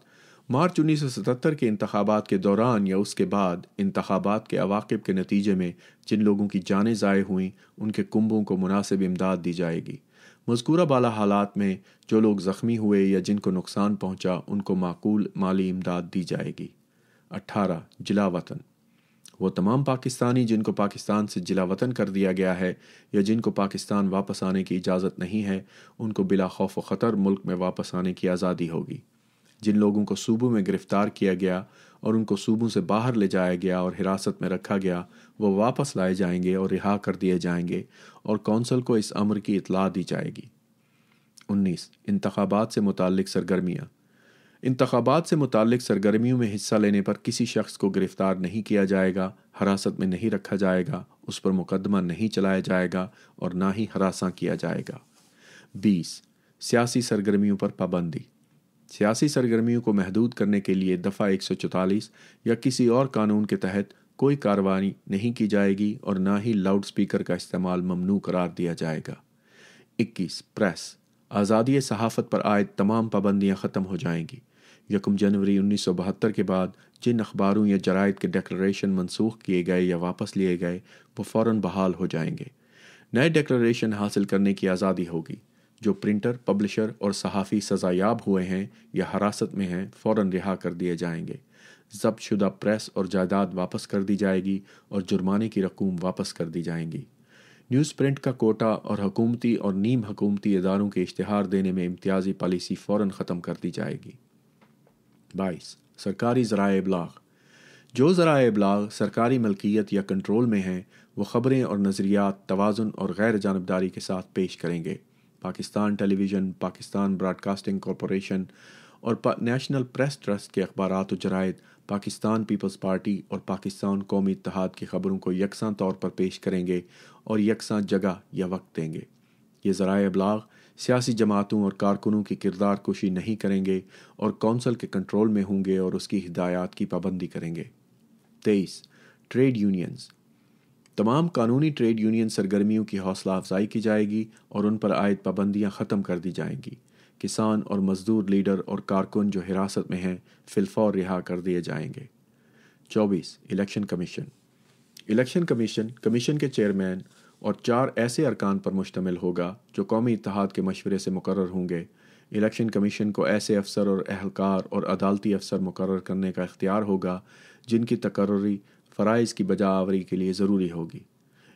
मार्च उन्नीस सौ सतहत्तर के इंतबात के दौरान या उसके बाद इंतबात के अवाकब के नतीजे में जिन लोगों की जानें ज़ाये हुई उनके कुंभों को मुनासिब इमदाद दी जाएगी मजकूरा बाला हालात में जो लोग ज़ख्मी हुए या जिनको नुकसान पहुँचा उनको माकूल माली इमदाद दी जाएगी अट्ठारह जिला वतन वो तमाम पाकिस्तानी जिनको पाकिस्तान से जिला वतन कर दिया गया है या जिनको पाकिस्तान वापस आने की इजाज़त नहीं है उनको बिला खौफ व ख़तर मुल्क में वापस आने की आज़ादी होगी जिन लोगों को सूबों में गिरफ्तार किया गया और उनको सूबों से बाहर ले जाया गया और हिरासत में रखा गया वो वापस लाए जाएंगे और रिहा कर दिए जाएंगे और कौंसल को इस अमर की इतला दी जाएगी उन्नीस इंतबात से मुतक सरगर्मियाँ इंतबात से मुतक सरगर्मियों में हिस्सा लेने पर किसी शख्स को गिरफ्तार नहीं किया जाएगा हरासत में नहीं रखा जाएगा उस पर मुकदमा नहीं चलाया जाएगा और ना ही हरासा किया जाएगा बीस सियासी सरगर्मियों पर पाबंदी सियासी सरगर्मियों को महदूद करने के लिए दफ़ा चौतालीस या किसी और कानून के तहत कोई कार्रवाई नहीं की जाएगी और ना ही लाउड स्पीकर का इस्तेमाल ममनू करार दिया जाएगा 21 प्रेस आज़ादी सहाफ़त पर आए तमाम पाबंदियाँ ख़त्म हो जाएंगी यकम जनवरी उन्नीस सौ बहत्तर के बाद जिन अखबारों या जराइद के डेक्लेशन मनसूख किए गए या वापस लिए गए वो फ़ौर बहाल हो जाएंगे नए डेक्लेशन हासिल करने की आज़ादी होगी जो प्रिंटर पब्लिशर और सहाफ़ी सजायाब हुए हैं या हरासत में हैं फ़ौर रिहा कर दिए जाएंगे जब्त शुदा प्रेस और जायदाद वापस कर दी जाएगी और जुर्माने की रकूम वापस कर दी जाएंगी न्यूज़ प्रिंट का कोटा और हकूमती और नीम हकूमती इदारों के इश्तहार देने में इम्तियाजी पॉलिसी फ़ौर ख़त्म कर दी जाएगी बाईस सरकारी ज़रा अबलाग जो ज़रा अबलाग सरकारी मलकियत या कंट्रोल में हैं वो ख़बरें और नज़रियात तोज़ुन और गैर जानबदारी के साथ पेश करेंगे Pakistan television Pakistan broadcasting corporation और नेशनल प्रेस ट्रस्ट के अखबार व जरायद पाकिस्तान पीपल्स पार्टी और पाकिस्तान कौमी इतिहाद की खबरों को यकसां तौर पर पेश करेंगे और यकसा जगह या वक्त देंगे ये ज़रा अबलाग सियासी जमातों और कारकुनों की किरदार कुशी नहीं करेंगे और कौंसल के कंट्रोल में होंगे और उसकी हिदायत की पाबंदी करेंगे तेईस ट्रेड यूनियंस तमाम कानूनी ट्रेड यूनियन सरगर्मियों की हौसला अफजाई की जाएगी और उन पर आयद पाबंदियाँ ख़त्म कर दी जाएंगी किसान और मजदूर लीडर और कारकुन जो हिरासत में हैं फिलफौर रिहा कर दिए जाएंगे चौबीस election commission election commission commission के चेयरमैन और चार ऐसे अरकान पर मुश्तमिल होगा जो कौमी इतिहाद के मशवरे से मुकर होंगे इलेक्शन कमीशन को ऐसे अफसर और अहलकार और अदालती अफसर मुकर करने का इख्तियार होगा जिनकी तकर्री फ़रज़ की बजावरी के लिए ज़रूरी होगी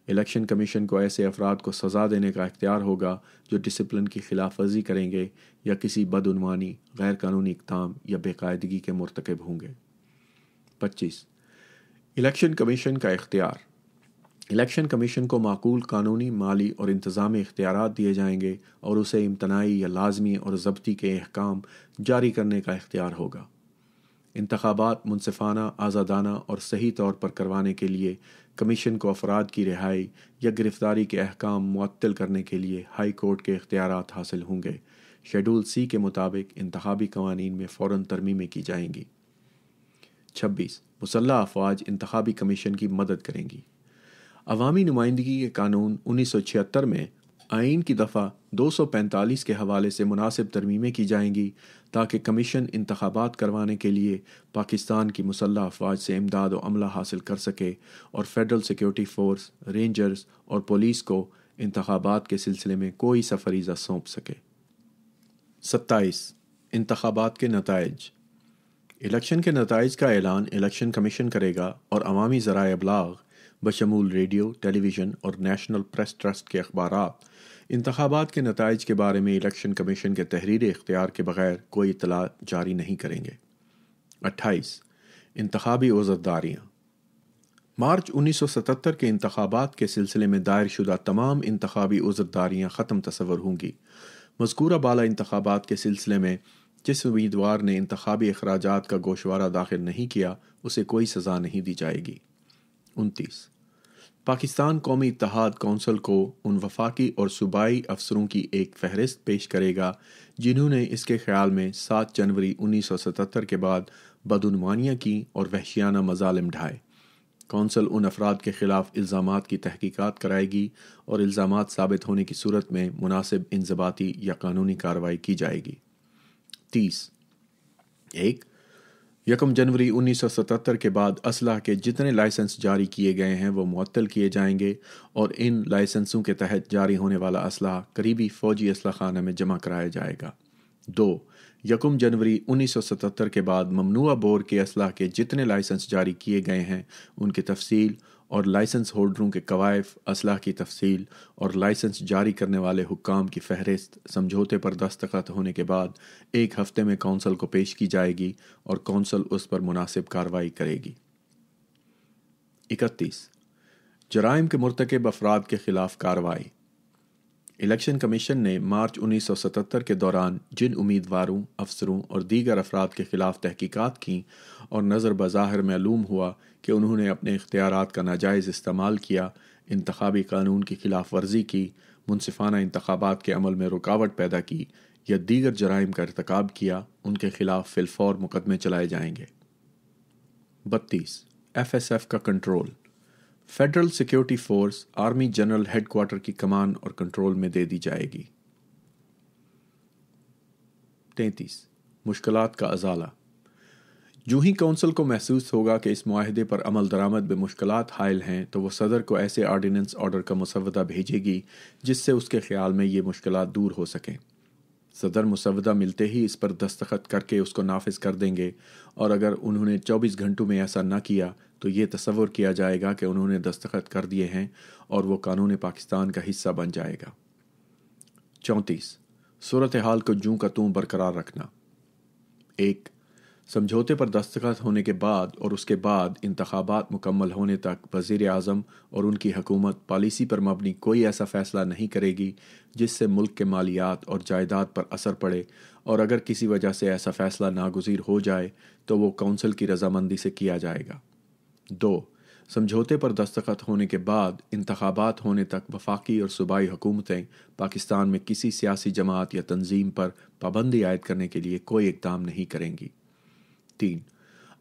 इलेक्शन कमीशन को ऐसे अफराद को सज़ा देने का अख्तियार होगा जो डिसप्लिन की खिलाफ वर्जी करेंगे या किसी बदनवानी गैरकानूनी इकदाम या बेकायदगी के मरतकब होंगे पच्चीस इलेक्शन कमीशन का इख्तियार इलेक्शन कमीशन को माकूल कानूनी माली और इंतज़ाम इख्तियार दिए जाएंगे और उसे इम्तनाई या लाजमी और ज़बती के अहकाम जारी करने का इख्तियार होगा इंतबात मुनफाना आज़ादाना और सही तौर पर करवाने के लिए कमीशन को अफराद की रिहाई या गिरफ़्तारी के अहकाम मुअत्तल करने के लिए हाई कोर्ट के इख्तियार हासिल होंगे शेड्यूल सी के मुताबिक इंतबी कवानीन में फ़ौर तरमीमें की जाएंगी छब्बीस मुसलह अफवाज इंतबी कमीशन की मदद करेंगी अवामी नुमाइंदगी के कानून उन्नीस सौ छिहत्तर में आइन की दफ़ा दो सौ पैंतालीस के हवाले से मुनासिब तरमीमें की जाएंगी ताकि कमीशन इंतबात करवाने के लिए पाकिस्तान की मुसल्ह अफवाज से इमदाद अमला हासिल कर सके और फेडरल सिक्योरिटी फ़ोर्स रेंजर्स और पुलिस को इंतबात के सिलसिले में कोई सफरीज़ा सौंप सके सत्ताईस इंतबात के नतज इलेक्शन के नतज का ऐलान इलेक्शन कमीशन करेगा और अवामी ज़रा अबलाग बशमूल रेडियो टेलीविज़न और नेशनल प्रेस ट्रस्ट के अखबार इंतबात के नतज के बारे में इलेक्शन कमीशन के तहरीर इख्तियार के बगैर कोई इतला जारी नहीं करेंगे अट्ठाईस इंतबी वजतदारियाँ मार्च 1977 के इंतबात के सिलसिले में दायर शुदा तमाम इंतबी उजरदारियाँ ख़त्म तस्वर होंगी मजकूरा बाला इंतबात के सिलसिले में जिस उम्मीदवार ने इंतबी अखराज का गोशवारा दाखिल नहीं किया उसे कोई सज़ा नहीं दी जाएगी उनतीस पाकिस्तान कौमी इतिहाद कौंसल को उन वफाकी और सूबाई अफसरों की एक फहरिस्त पेश करेगा जिन्होंने इसके ख्याल में 7 जनवरी 1977 के बाद बदनवानियाँ की और वहशियाना मजालम ढाए कौंसल उन अफराद के ख़िलाफ़ इल्ज़ाम की तहकीकात कराएगी और इल्ज़ाम साबित होने की सूरत में मुनासिब इंजबाती या कानूनी कार्रवाई की जाएगी तीस एक यकम जनवरी 1977 के बाद असलाह के जितने लाइसेंस जारी किए गए हैं वो मुअत्तल किए जाएंगे और इन लाइसेंसों के तहत जारी होने वाला असलाह करीबी फ़ौजी असलाह खाना में जमा कराया जाएगा दो यकम जनवरी 1977 के बाद ममनुआ बोर के असलाह के जितने लाइसेंस जारी किए गए हैं उनकी तफसील और लाइसेंस होल्डरों के कवायफ असलाह की तफसील और लाइसेंस जारी करने वाले हुक्काम की फहरिस्त समझौते पर दस्तखत होने के बाद एक हफ्ते में कौंसल को पेश की जाएगी और कौंसल उस पर मुनासिब कार्रवाई करेगी इकतीस जराइम के मरतकब अफराद के खिलाफ कार्रवाई इलेक्शन कमीशन ने मार्च 1977 के दौरान जिन उम्मीदवारों अफसरों और दीगर अफराद के खिलाफ तहकीकात की और नज़र बज़ाहिर मालूम हुआ कि उन्होंने अपने इख्तियार का नाजायज़ इस्तेमाल किया इंतबी कानून की खिलाफ वर्जी की मुनफाना इंतबात के अमल में रुकावट पैदा की या दीगर जराइम का इरतकब किया उनके खिलाफ फिलफौर मुकदमे चलाए जाएंगे बत्तीस एफ एस एफ का control federal security force army general headquarter की कमान और कंट्रोल में दे दी जाएगी तैतीस मुश्किल का अजाला यूं ही कौंसिल को महसूस होगा कि इस माहदे पर अमल दरामद में मुश्किल हायल हैं तो वह सदर को ऐसे आर्डीनेंस ऑर्डर का मुसवदा भेजेगी जिससे उसके ख्याल में ये मुश्किल दूर हो सकें सदर मुसवदा मिलते ही इस पर दस्तखत करके उसको नाफिज कर देंगे और अगर उन्होंने 24 घंटों में ऐसा ना किया तो ये तस्वर किया जाएगा कि उन्होंने दस्तखत कर दिए हैं और वो कानून पाकिस्तान का हिस्सा बन जाएगा चौंतीस सूरत हाल को जूं का तू बरकरार रखना एक समझौते पर दस्तखत होने के बाद और उसके बाद इंतबात मुकम्मल होने तक वजीर अजम और उनकी हकूमत पॉलिसी पर मबनी कोई ऐसा फ़ैसला नहीं करेगी जिससे मुल्क के मालियात और जायदाद पर असर पड़े और अगर किसी वजह से ऐसा फ़ैसला नागजीर हो जाए तो वो कौंसिल की रजामंदी से किया जाएगा दो समझौते पर दस्तखत होने के बाद इंतबात होने तक वफाकी और सूबाई हुकूमतें पाकिस्तान में किसी सियासी जमात या तंजीम पर पाबंदी आयद करने के लिए कोई इकदाम नहीं करेंगी तीन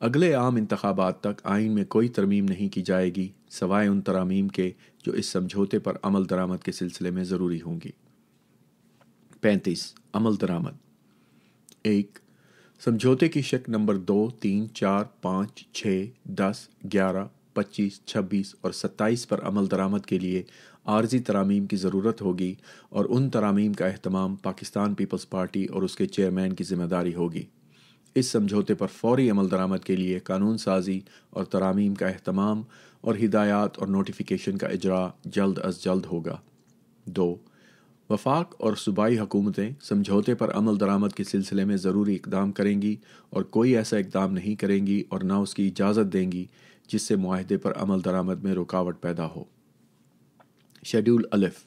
अगले आम इंतबात तक आइन में कोई तरमीम नहीं की जाएगी सवाए उन तरामीम के जो इस समझौते पर अमल दरामद के सिलसिले में ज़रूरी होंगी पैंतीस अमल दरामद एक समझौते की शक नंबर दो तीन चार पाँच छः दस ग्यारह पच्चीस छब्बीस और सत्ताईस पर अमल दरामद के लिए आर्जी तरामीम की ज़रूरत होगी और उन तरामीम का अहतमाम पाकिस्तान पीपल्स पार्टी और उसके चेयरमैन की जिम्मेदारी होगी इस समझौते पर फौरी अमल दरामद के लिए कानून साजी और तरामीम का अहतमाम और हिदायत और नोटिफिकेशन का इजरा जल्द अज जल्द होगा दो वफाक और सूबाई हुकूमतें समझौते पर अमल दरामद के सिलसिले में ज़रूरी इकदाम करेंगी और कोई ऐसा इकदाम नहीं करेंगी और ना उसकी इजाज़त देंगी जिससे माहदे पर अमल दरामद में रुकावट पैदा हो शेड्यूल अलिफ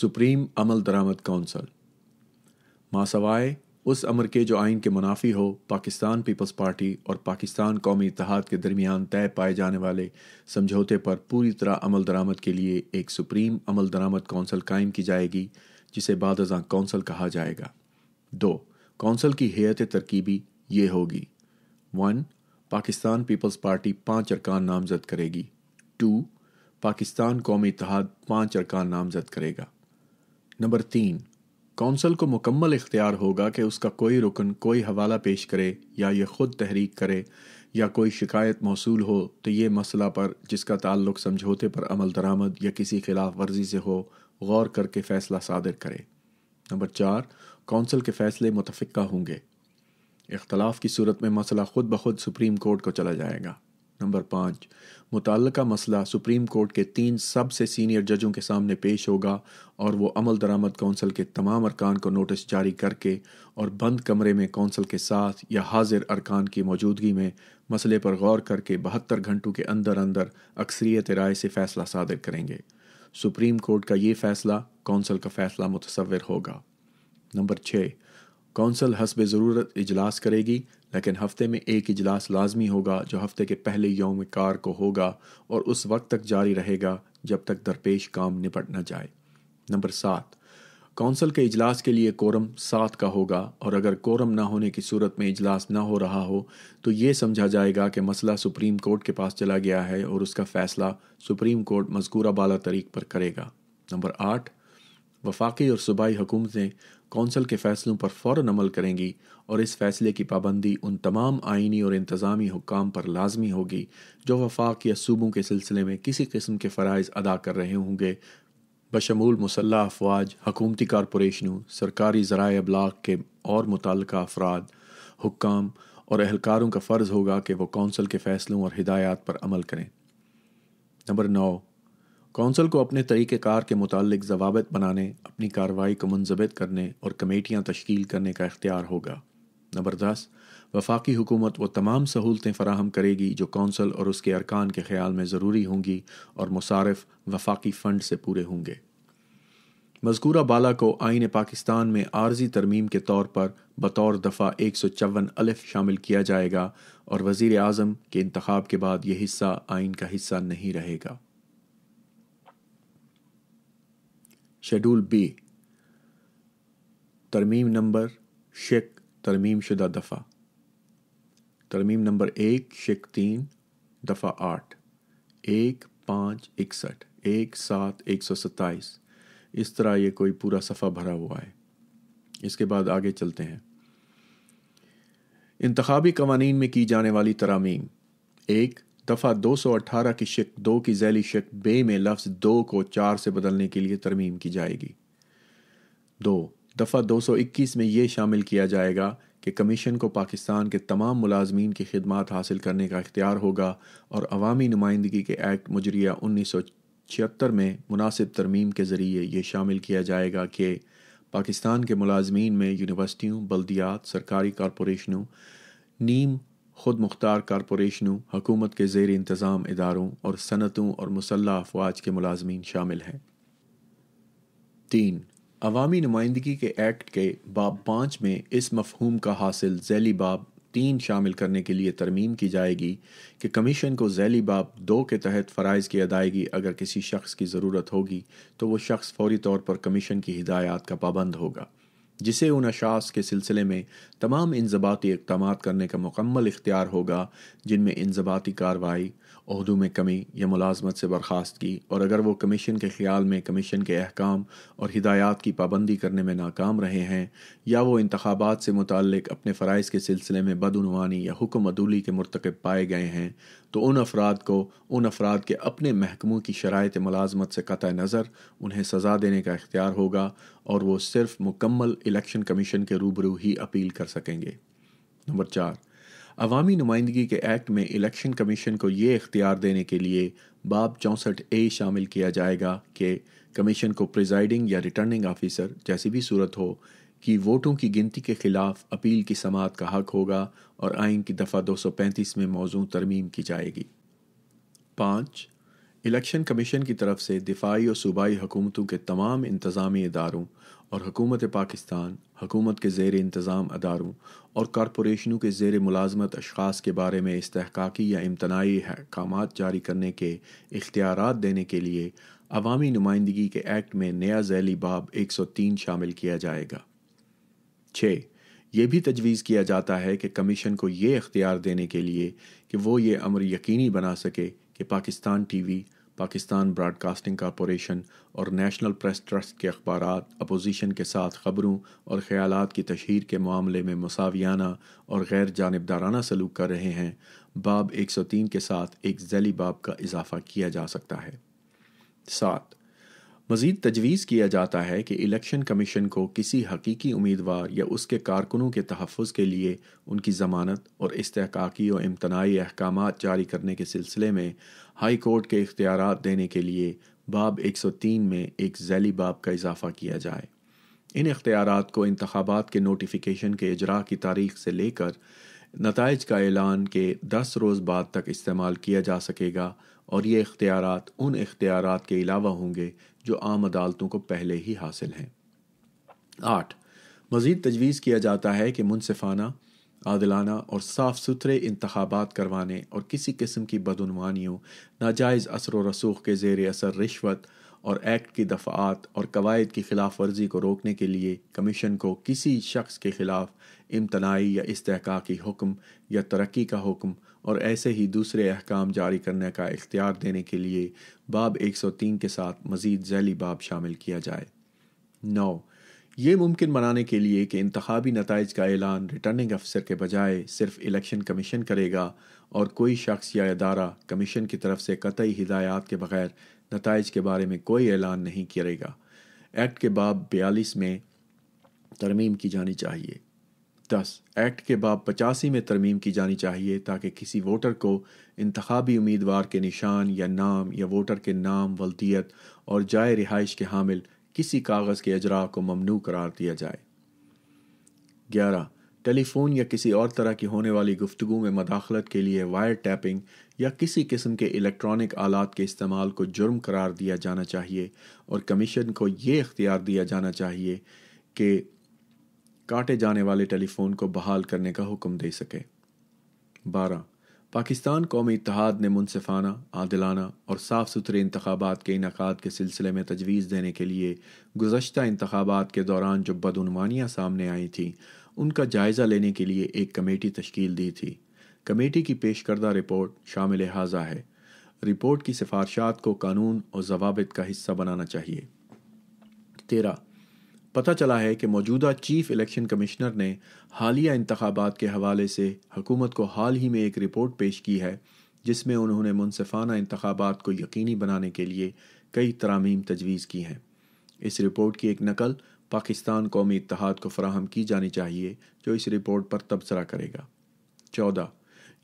सुप्रीम अमल दरामद कौंसल मासवाए उस अमर के जो आइन के मुनाफी हो पाकिस्तान पीपल्स पार्टी और पाकिस्तान कौमी इतिहाद के दरमियान तय पाए जाने वाले समझौते पर पूरी तरह अमल दरामद के लिए एक सुप्रीम अमल दरामद कौंसल कायम की जाएगी जिसे बाद अजा कौंसल कहा जाएगा दो कौंसल की हेयत तरकीबी ये होगी वन पाकिस्तान पीपल्स पार्टी पाँच अरकान नामजद करेगी टू पाकिस्तान कौमी इतिहाद पाँच अरकान नामजद करेगा नंबर तीन कौंसल को मुकम्मल इख्तियार होगा कि उसका कोई रुकन कोई हवाला पेश करे या ये खुद तहरीक करे या कोई शिकायत मौसू हो तो ये मसला पर जिसका ताल्लुक समझौते पर अमल दरामद या किसी खिलाफ वर्जी से हो गौर करके फैसला सादिर करें नंबर चार कौंसिल के फैसले मुतफ़ा होंगे इख्तलाफ की सूरत में मसला खुद ब खुद सुप्रीम कोर्ट को चला जाएगा नंबर पाँच मुतल मसला सुप्रीम कोर्ट के तीन सबसे सीनियर जजों के सामने पेश होगा और वो अमल दरामद कौंसल के तमाम अरकान को नोटिस जारी करके और बंद कमरे में कौंसल के साथ या हाजिर अरकान की मौजूदगी में मसले पर गौर करके बहत्तर घंटों के अंदर अंदर अक्सरियत राय से फ़ैसला सादर करेंगे सुप्रीम कोर्ट का ये फैसला कौंसल का फैसला मुतसवर होगा नंबर छः कौंसल हसब ज़रूरत इजलास करेगी लेकिन हफ्ते में एक इजलास लाजमी होगा जो हफ्ते के पहले योम कार को होगा और उस वक्त तक जारी रहेगा जब तक दरपेश काम निपट न जाए नंबर सात कौंसल के इजलास के लिए कोरम सात का होगा और अगर कोरम ना होने की सूरत में इजलास ना हो रहा हो तो ये समझा जाएगा कि मसला सुप्रीम कोर्ट के पास चला गया है और उसका फैसला सुप्रीम कोर्ट मजकूरा बाला तरीक पर करेगा नंबर आठ वफाकी और सूबाई हुकूमतें कौंसल के फैसलों पर फ़ौर अमल करेंगी और इस फैसले की पाबंदी उन तमाम आइनी और इंतज़ामी हुकाम पर लाजमी होगी जो वफाक या सूबों के सिलसिले में किसी किस्म के फ़रज़ अदा कर रहे होंगे बशमूल मुसल्ह अफवाज हकूमती कॉरपोरेशनों सरकारी ज़राए अबलाग के और मुतल अफराद हुकाम और अहलकारों का फ़र्ज़ होगा कि वह कौंसल के फ़ैसलों और हिदायात पर अमल करें नंबर नौ कौंसल को अपने तरीक़ार के मुतल जवाब बनाने अपनी कार्रवाई को मुंजमद करने और कमेटियाँ तश्ील करने का इख्तियार होगा नंबर दस वफाकी हुकूमत वो तमाम सहूलतें फराहम करेगी जो कौंसल और उसके अरकान के ख्याल में ज़रूरी होंगी और मुसारफ वफाकी फ़ंड से पूरे होंगे मजकूरा बाला को आइन पाकिस्तान में आर्जी तरमीम के तौर पर बतौर दफ़ा एक सौ चौवन अलिफ शामिल किया जाएगा और वज़ी अजम के इंतब के बाद यह हिस्सा आइन का हिस्सा नहीं रहेगा शेड्यूल बी तरमीम नंबर शिक तरमीम शुदा दफ़ा तरमीम नंबर एक शिक तीन दफ़ा आठ एक पाँच इकसठ एक सात एक सौ सत्ताईस इस तरह ये कोई पूरा सफ़ा भरा हुआ है इसके बाद आगे चलते हैं इंतबी कवानीन में की जाने वाली तरामीम एक दफ़ा दो सौ अट्ठारह की शिक दो की जैली शिक बे में लफ्ज़ दो को चार से बदलने के लिए तरमीम की जाएगी दो दफ़ा दो सौ इक्कीस में ये शामिल किया जाएगा कि कमीशन को पाकिस्तान के तमाम मुलाजमीन की खिदमत हासिल करने का इख्तियार होगा और अवामी नुमाइंदगी के एक्ट मुजरिया उन्नीस सौ छिहत्तर में मुनासिब तरमीम के ज़रिए यह शामिल किया जाएगा कि पाकिस्तान के मुलाजमीन में यूनिवर्सिटियों बल्दियात सरकारी कॉरपोरेशनों नीम खुद मुख्तार कॉरपोरेशनों हुकूमत के जेर इंतज़ाम इदारों और सनतों और मुसल्ह अफवाज के मुलाजमीन शामिल हैं तीन अवामी नुमाइंदगी के एक्ट के बाब पाँच में इस मफहूम का हासिल जैली बाब तीन शामिल करने के लिए तरमीम की जाएगी कि कमीशन को जैली बाब दो के तहत फ़रज़ की अदायगी अगर किसी शख्स की ज़रूरत होगी तो वह शख्स फौरी तौर पर कमीशन की हिदायत का पाबंद होगा जिसे उन अशास के सिलसिले में तमाम इंजबाती इकदाम करने का मुकम्मल इख्तियार होगा जिनमें इंजबाती कार्रवाई अहदों में कमी या मुलाजमत से बर्खास्त की और अगर वो कमीशन के ख्याल में कमीशन के अहकाम और हिदायत की पाबंदी करने में नाकाम रहे हैं या वो इंतबात से मुतक अपने फ़रज़ के सिलसिले में बदनवानी या हुक्म अदूली के मरतकब पाए गए हैं तो उन अफराद को उन अफराद के अपने महकमों की शरात मुलाजमत से कत नज़र उन्हें सज़ा देने का इख्तियार होगा और वो सिर्फ मुकम्मल इलेक्शन कमीशन के रूबरू ही अपील कर सकेंगे नंबर चार अवामी नुमाइंदगी के एक्ट में इलेक्शन कमीशन को ये इख्तियार देने के लिए बाब चौंसठ ए शामिल किया जाएगा कि कमीशन को प्रिजाइडिंग या रिटर्निंग ऑफिसर जैसी भी सूरत हो कि वोटों की गिनती के खिलाफ अपील की समात का हक होगा और आइन की दफ़ा दो सौ पैंतीस में मौजू तरमीम की जाएगी पाँच इलेक्शन कमीशन की तरफ से दिफाई और सूबाई हुकूमतों के तमाम इंतज़ामी इदारों और हकूमत पाकिस्तान हुकूमत के जेर इंतज़ाम अदारों और कॉरपोरेशनों के जेर मुलाजमत अशास के बारे में इसतकाकी या इम्तनाई अहकाम जारी करने के इख्तियार देने के लिए अवामी नुमाइंदगी के एक्ट में नया जैली बाब एक सौ तीन शामिल किया जाएगा छः यह भी तजवीज़ किया जाता है कि कमीशन को ये इख्तियार देने के लिए कि वो ये अमर यकीनी बना सके कि Pakistan T V Pakistan broadcasting corporation और नेशनल प्रेस ट्रस्ट के अखबार अपोजिशन के साथ खबरों और ख्याल की तशहर के मामले में मसावियाना और गैर जानबदाराना सलूक कर रहे हैं बाब एक सौ तीन के साथ एक जैली बाब का इजाफा किया जा सकता है सात मजीद तजवीज़ किया जाता है कि इलेक्शन कमीशन को किसी हकीकी उम्मीदवार या उसके कारकुनों के तहफ़ के लिए उनकी ज़मानत और इसतकाकी और इम्तनाई अहकाम जारी करने के सिलसिले में हाई कोर्ट के इख्तियार देने के लिए बाब 103 में एक जैली बाब का इजाफा किया जाए इन इख्तियार को इंतबात के नोटिफिकेशन के अजरा की तारीख से लेकर नतज का ऐलान के दस रोज़ बाद तक इस्तेमाल किया जा सकेगा और ये इख्तियार उन इख्तियार के अलावा होंगे जो आम अदालतों को पहले ही हासिल हैं आठ मज़ीद तजवीज़ किया जाता है कि मुनफाना आदलाना और साफ़ सुथरे इंतबात करवाने और किसी किस्म की बदनवानियों नाजायज़ असर व रसूख के जेर असर रिश्वत और एक्ट की दफ़ात और कवायद की खिलाफ वर्जी को रोकने के लिए कमीशन को किसी शख्स के ख़िलाफ़ इम्तनाई या इस्तेका की हुक्म या तरक्की का हुक्म और ऐसे ही दूसरे अहकाम जारी करने का इख्तियार देने के लिए बाब तीन के साथ मज़ीद जैली बाब शामिल किया जाए नौ ये मुमकिन बनाने के लिए कि इंतबी नतज का ऐलान रिटर्निंग अफसर के बजाय सिर्फ इलेक्शन कमीशन करेगा और कोई शख्स या अदारा कमीशन की तरफ से कतई हिदायत के बगैर नतज के बारे में कोई ऐलान नहीं करेगा एक्ट के बाब बयालीस में तरमीम की जानी चाहिए दस एक्ट के बाब पचासी में तरमीम की जानी चाहिए ताकि किसी वोटर को इंतबी उम्मीदवार के निशान या नाम या वोटर के नाम वलतीत और जाय रिहाइश के हामिल किसी कागज़ के अजरा को ममनू करार दिया जाए ग्यारह टेलीफोन या किसी और तरह की होने वाली गुफ्तु में मदाखलत के लिए वायर टैपिंग या किसी किस्म के इलेक्ट्रॉनिक आलात के इस्तेमाल को जुर्म करार दिया जाना चाहिए और कमीशन को ये इख्तियार दिया जाना चाहिए कि काटे जाने वाले टेलीफोन को बहाल करने का हुक्म दे सके बारह पाकिस्तान कौमी इतिहाद ने मुनफाना आदिलाना और साफ़ सुथरे इंतबात के इनका के सिलसिले में तजवीज़ देने के लिए गुजशत इंतबात के दौरान जो बदनवानियाँ सामने आई थीं उनका जायज़ा लेने के लिए एक कमेटी तश्कील दी थी कमेटी की पेश करदा रिपोर्ट शामिल हाजा है रिपोर्ट की सिफारशात को कानून और जवाब का हिस्सा बनाना चाहिए तेरह पता चला है कि मौजूदा चीफ इलेक्शन कमिश्नर ने हालिया इंतबात के हवाले से हकूमत को हाल ही में एक रिपोर्ट पेश की है जिसमें उन्होंने मुनफाना इंतबात को यकीनी बनाने के लिए कई तरामीम तजवीज़ की हैं इस रिपोर्ट की एक नकल पाकिस्तान कौमी इतिहाद को फराहम की जानी चाहिए जो इस रिपोर्ट पर तबसरा करेगा चौदह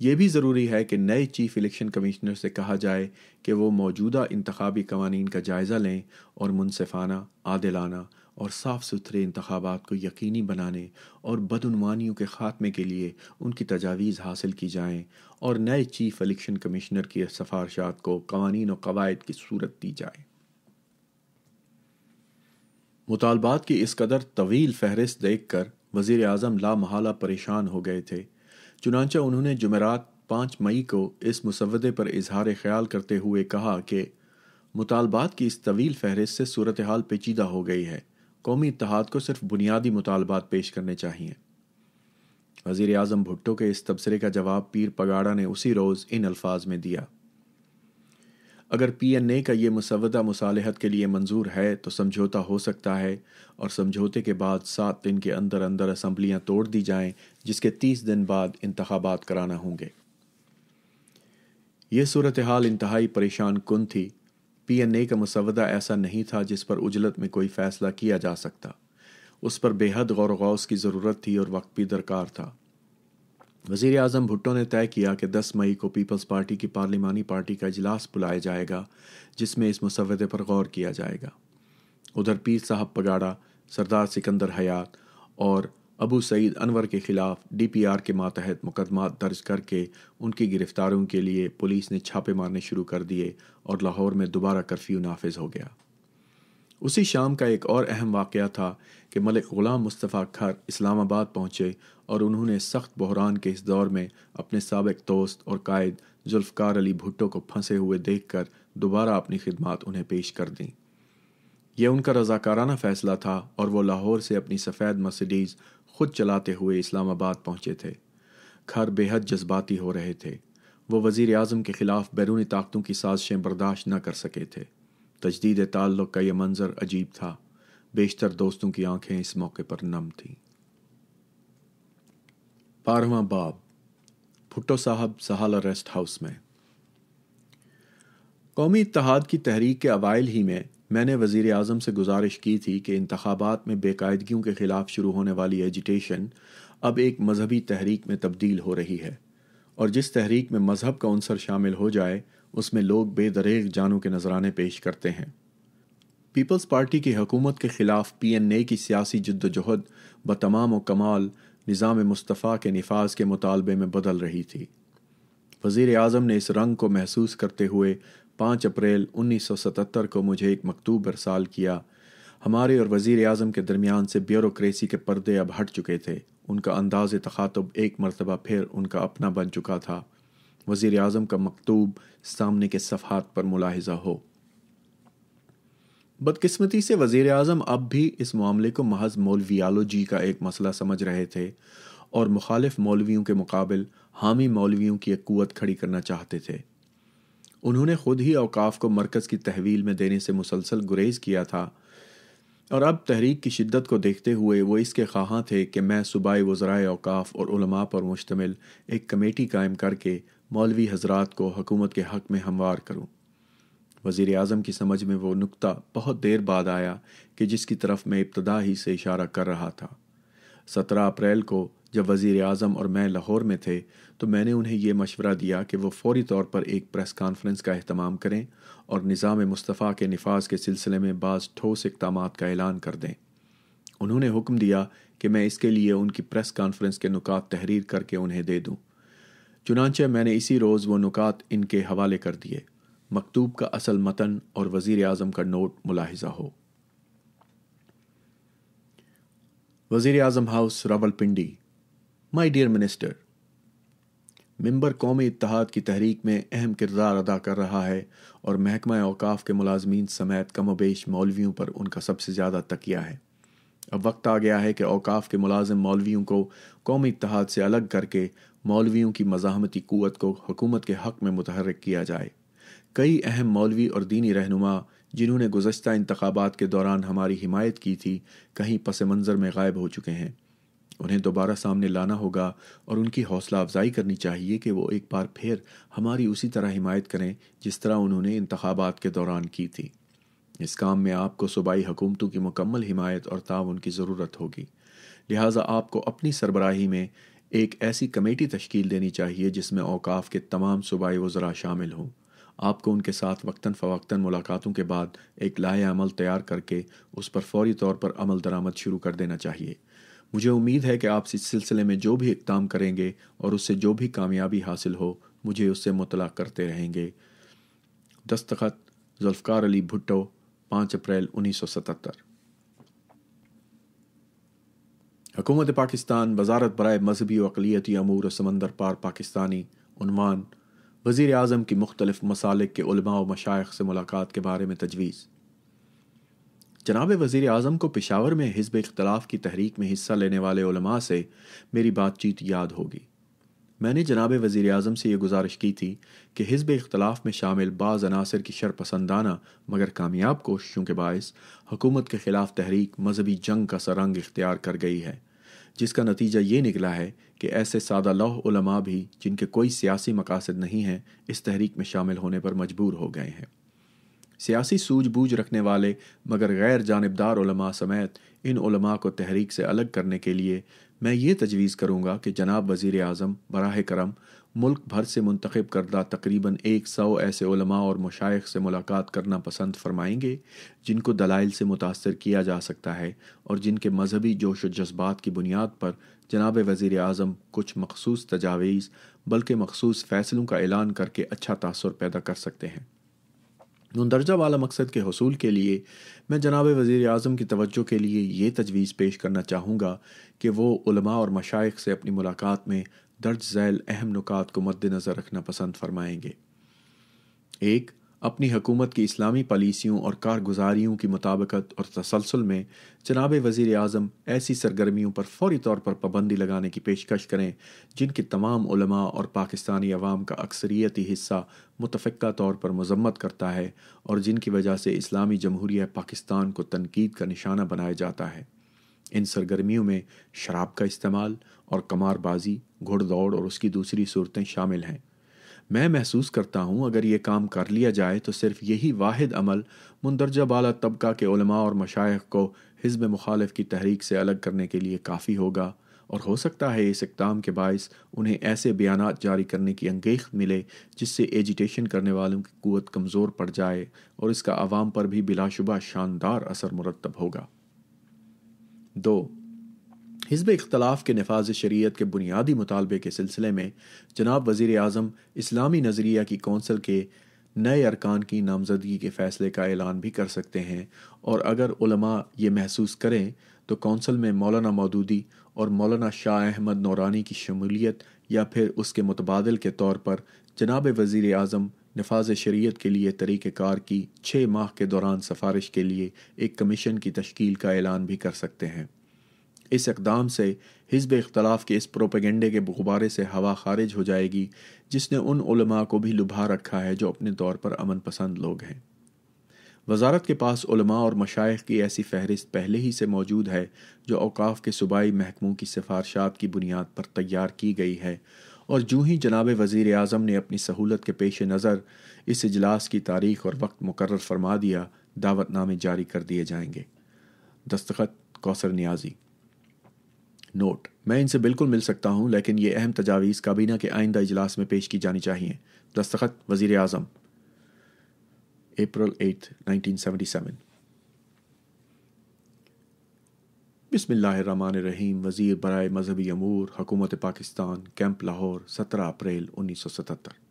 ये भी ज़रूरी है कि नए चीफ इलेक्शन कमिश्नर से कहा जाए कि वो मौजूदा इंतबी कवानीन का जायज़ा लें और मुनफाना आदिलाना और साफ़ सुथरे इंतबात को यकीनी बनाने और बदनवानियों के ख़ात्मे के लिए उनकी तजावीज़ हासिल की जाएँ और नए चीफ़ इलेक्शन कमिश्नर की सफारशात को कवानीन और कवायद की सूरत दी जाए मुतालबात की इस कदर तवील फहरिस्त देख कर वज़ी अजम लामहला परेशान हो गए थे चुनाचा उन्होंने जमेरात पाँच मई को इस मुसवदे पर इजहार ख्याल करते हुए कहा कि मुतालबात की इस तवील फहरिस्त से सूरत हाल पेचीदा हो गई है कौमी इतहाद को सिर्फ बुनियादी मुतालबात पेश करने चाहिए वजीर अजम भुट्टो के इस तबसरे का जवाब पीर पगाड़ा ने उसी रोज़ इन अल्फाज में दिया अगर पी एन ए का यह मुसवदा मुसालहत के लिए मंजूर है तो समझौता हो सकता है और समझौते के बाद सात दिन के अंदर अंदर असम्बलियां तोड़ दी जाएं जिसके तीस दिन बाद इंतबात कराना होंगे यह सूरत हाल इंतहाई परेशान कन थी पीएनए का मसवदा ऐसा नहीं था जिस पर उजलत में कोई फैसला किया जा सकता उस पर बेहद गौर गौस की ज़रूरत थी और वक्त भी दरकार था वजीर अजम भुट्टो ने तय किया कि 10 मई को पीपल्स पार्टी की पार्लिमानी पार्टी का इजलास बुलाया जाएगा जिसमें इस मसवदे पर गौर किया जाएगा उधर पीर साहब पगाड़ा सरदार सिकंदर हयात और अबू सईद अनवर के खिलाफ डीपीआर के मातहत मुकदमा दर्ज करके उनकी गिरफ्तारों के लिए पुलिस ने छापे मारने शुरू कर दिए और लाहौर में दोबारा कर्फ्यू नाफिज हो गया उसी शाम का एक और अहम वाक़ था कि मलिक ग़ुलाम मुस्तफ़ा खर इस्लामाबाद पहुँचे और उन्होंने सख्त बहरान के इस दौर में अपने सबक दोस्त और कायद जुल्फ़कार अली भुट्टो को फंसे हुए देख कर दोबारा अपनी खिदमत उन्हें पेश कर दी यह उनका रजाकाराना फ़ैसला था और वो लाहौर से अपनी सफ़ेद मर्सिडीज़ खुद चलाते हुए इस्लामाबाद पहुंचे थे घर बेहद जज्बाती हो रहे थे वो वजीर अजम के ख़िलाफ़ बैरूनी ताकतों की साजिशें बर्दाश्त न कर सके थे तजदीद ताल्लुक़ का यह मंज़र अजीब था बेशतर दोस्तों की आंखें इस मौके पर नम थी बारहवा बाब भुट्टो साहब सहाला रेस्ट हाउस में कौमी इतिहाद की तहरीक के अवाइल ही में मैंने वजीर अजम से गुजारिश की थी कि इंतबात में बेकायदगियों के खिलाफ शुरू होने वाली एजुटेशन अब एक मजहबी तहरीक में तब्दील हो रही है और जिस तहरीक में मजहब का अंसर शामिल हो जाए उसमें लोग बेदरेग जानों के नजराने पेश करते हैं पीपल्स पार्टी की हकूमत के खिलाफ पी एन ए की सियासी जद्दोजहद ब तमाम व कमाल निज़ाम मुस्तफ़ा के नफाज के मुतालबे में बदल रही थी वज़ी अजम ने इस रंग को महसूस करते हुए पाँच अप्रैल 1977 को मुझे एक मकतूब अरसाल किया हमारे और वजीर अजम के दरमियान से ब्यूरोक्रेसी के पर्दे अब हट चुके थे उनका अंदाज तखातब एक मरतबा फिर उनका अपना बन चुका था वजीर अजम का मकतूब सामने के सफ़ात पर मुलाहजा हो बदकस्मती से वजीर अजम अब भी इस मामले को महज मौलवियालोजी का एक मसला समझ रहे थे और मुखालिफ मौलवियों के मुकाबल हामी मौलवियों की एक कुत खड़ी करना चाहते थे उन्होंने खुद ही अवकाफ को मरकज़ की तहवील में देने से मुसलसल गुरेज किया था और अब तहरीक की शिद्दत को देखते हुए वो इसके ख्वाह थे कि मैं सूबाई वज्राय अवकाफ और उलमा पर मुश्तमिल एक कमेटी कायम करके मौलवी हजरात को हकूमत के हक में हमवार करूँ वज़ी अजम की समझ में वो नुकता बहुत देर बाद आया कि जिसकी तरफ मैं इब्तदा ही से इशारा कर रहा था सत्रह अप्रैल को जब वज़ी अजम और मैं लाहौर में थे तो मैंने उन्हें यह मशवरा दिया कि वो फौरी तौर पर एक प्रेस कॉन्फ्रेंस का अहतमाम करें और निज़ाम मुस्तफ़ा के नफाज के सिलसिले में बाज़ ठोस इकदाम का ऐलान कर दें उन्होंने हुक्म दिया कि मैं इसके लिए उनकी प्रेस कॉन्फ्रेंस के नुकात तहरीर करके उन्हें दे दूँ चुनानचे मैंने इसी रोज़ वो नुकात इनके हवाले कर दिए मकतूब का असल मतन और वज़ी अजम का नोट मुलाहजा हो वज़ी अजम house Rawalpindi my dear minister member कौमी इतिहाद की तहरीक में अहम किरदार अदा कर रहा है और महकमा अवकाफ़ के मुलाजमीन समेत कमोबेश मौलवियों पर उनका सबसे ज़्यादा तकिया है अब वक्त आ गया है कि अवकाफ़ के मुलाजिम मौलवियों को कौमी इतिहाद से अलग करके मौलवियों की मजामती क़ुत को हकूमत के हक़ में मुतहरक किया जाए कई अहम मौलवी और दीनी रहनुमा जिन्होंने गुजशत इंतबात के दौरान हमारी हिमायत की थी कहीं पस मंज़र में गायब हो चुके हैं उन्हें दोबारा सामने लाना होगा और उनकी हौसला अफजाई करनी चाहिए कि वो एक बार फिर हमारी उसी तरह हिमायत करें जिस तरह उन्होंने इंतबात के दौरान की थी इस काम में आपको सूबाई हुकूमतों की मुकम्मल हिमायत और ताउन की ज़रूरत होगी लिहाजा आपको अपनी सरबराही में एक ऐसी कमेटी तश्कील देनी चाहिए जिसमें अवकाफ़ के तमाम सूबाई वज़रा शामिल हों आपको उनके साथ वक्ता फ़वक्ता मुलाकातों के बाद एक लाल अमल तैयार करके उस पर फौरी तौर पर अमल दरामद शुरू कर देना चाहिए मुझे उम्मीद है कि आप इस सिलसिले में जो भी इकदाम करेंगे और उससे जो भी कामयाबी हासिल हो मुझे उससे मुतला करते रहेंगे दस्तखत जुल्फ़ार अली भुट्टो पाँच अप्रैल उन्नीस सौ सतहत्तर हकूमत पाकिस्तान वजारत बर मजहबी अकलीती अमूर समंदर पार पाकिस्तानी वजीर अजम की मुख्तलिफ मसालिक के उलमा व मशाइ से मुलाकात के बारे में तजवीज़ जनाब वजीर अजम को पिशावर में हिजब इख्तलाफ की तहरीक में हिस्सा लेने वाले उलमा से मेरी बातचीत याद होगी मैंने जनाब वज़ी अजम से यह गुजारिश की थी कि हिजब इख्तलाफ में शामिल बाज़ अनासर की शरपसंदाना मगर कामयाब कोशिशों के बायस हुकूमत के ख़िलाफ़ तहरीक मजहबी जंग का सरंग इख्तियार कर गई है जिसका नतीजा ये निकला है कि ऐसे सादा लौह उलमा भी जिनके कोई सियासी मकासद नहीं हैं इस तहरीक में शामिल होने पर मजबूर हो गए हैं सियासी सूझबूझ रखने वाले मगर गैर जानबदार समेत इन उलमा को तहरीक से अलग करने के लिए मैं ये तजवीज़ करूँगा कि जनाब वज़ी अजम बरह करम मुल्क भर से मुंतखब करदा तकरीबन एक सौ ऐसे उलमा और मशाइ से मुलाकात करना पसंद फरमाएंगे जिनको दलाइल से मुतासर किया जा सकता है और जिनके मजहबी जोश व जज्बात की बुनियाद पर जनाब वज़ी अजम कुछ मखसूस तजावीज़ बल्कि मखसूस फ़ैसलों का ऐलान करके अच्छा तासर पैदा कर सकते हैं मंदरजा वाला मकसद के हसूल के लिए मैं जनाब वज़ी अजम की तवज्जो के लिए ये तजवीज़ पेश करना चाहूँगा कि वो उलमा और मशाइ से अपनी मुलाकात में दर्ज झैल अहम नुकात को मद्दनज़र रखना पसंद फरमाएंगे एक अपनी हुकूमत की इस्लामी पॉलिसियों और कारगुजारियों की मुताबकत और तसलसल में जनाब वजीर अजम ऐसी सरगर्मियों पर फौरी तौर पर पाबंदी लगाने की पेशकश करें जिनकी तमाम उलमा और पाकिस्तानी अवाम का अक्सरियती हिस्सा मुतफ़ा तौर पर मजम्मत करता है और जिनकी वजह से इस्लामी जमहूरिया पाकिस्तान को तनकीद का निशाना बनाया जाता है इन सरगर्मियों में शराब का इस्तेमाल और कमारबाजी घुड़दौड़ और उसकी दूसरी सूरतें शामिल हैं मैं महसूस करता हूँ अगर ये काम कर लिया जाए तो सिर्फ यही वाहिद अमल मंदरजा बाला तबका के उलमा और मशाइ को हिजब मुखालफ की तहरीक से अलग करने के लिए काफ़ी होगा और हो सकता है इस इकदाम के बायस उन्हें ऐसे बयान जारी करने की अंगेख मिले जिससे एजिटेशन करने वालों की क़ुत कमज़ोर पड़ जाए और इसका आवाम पर भी बिलाशुबा शानदार असर मुरतब होगा दो हिजब इख्तलाफ के नफाज शरीत के बुनियादी मुतालबे के सिलसिले में जनाब वज़ी अजम इस्लामी नज़रिया की कौंसल के नए अरकान की नामजदगी के फ़ैसले का ऐलान भी कर सकते हैं और अगर उलमा ये महसूस करें तो कौंसल में मौलाना मदूदी और मौलाना शाह अहमद नौरानी की शमूलियत या फिर उसके मुतबाद के तौर पर जनाब वजीर अजम नफाज शरीत के लिए तरीक़ार की छः माह के दौरान सिफारिश के लिए एक कमीशन की तश्ील का ऐलान भी कर सकते हैं इस इकदाम से हिजब इख्तलाफ के इस प्रोपेगेंडे के गुब्बारे से हवा खारिज हो जाएगी जिसने उन उलमा को भी लुभा रखा है जो अपने तौर पर अमन पसंद लोग हैं वजारत के पास उलमा और मशाइ की ऐसी फहरिस्त पहले ही से मौजूद है जो अवकाफ़ के सूबाई महकमों की सिफारशात की बुनियाद पर तैयार की गई है और जूँ ही जनाब वज़ी अजम ने अपनी सहूलत के पेश नज़र इस इजलास की तारीख और वक्त मुकर फरमा दिया दावतनामे जारी कर दिए जाएंगे दस्तखत कौसर न्याजी नोट मैं इनसे बिल्कुल मिल सकता हूँ लेकिन ये अहम तजावीज़ काबीना के आइंदा इजलास में पेश की जानी चाहिए दस्तखत वजीर अजम April eight nineteen seventy seven Rahim वज़ी बरए मजहबी अमूर हकूमत पाकिस्तान कैंप लाहौर सत्रह अप्रैल उन्नीस सौ सतहत्तर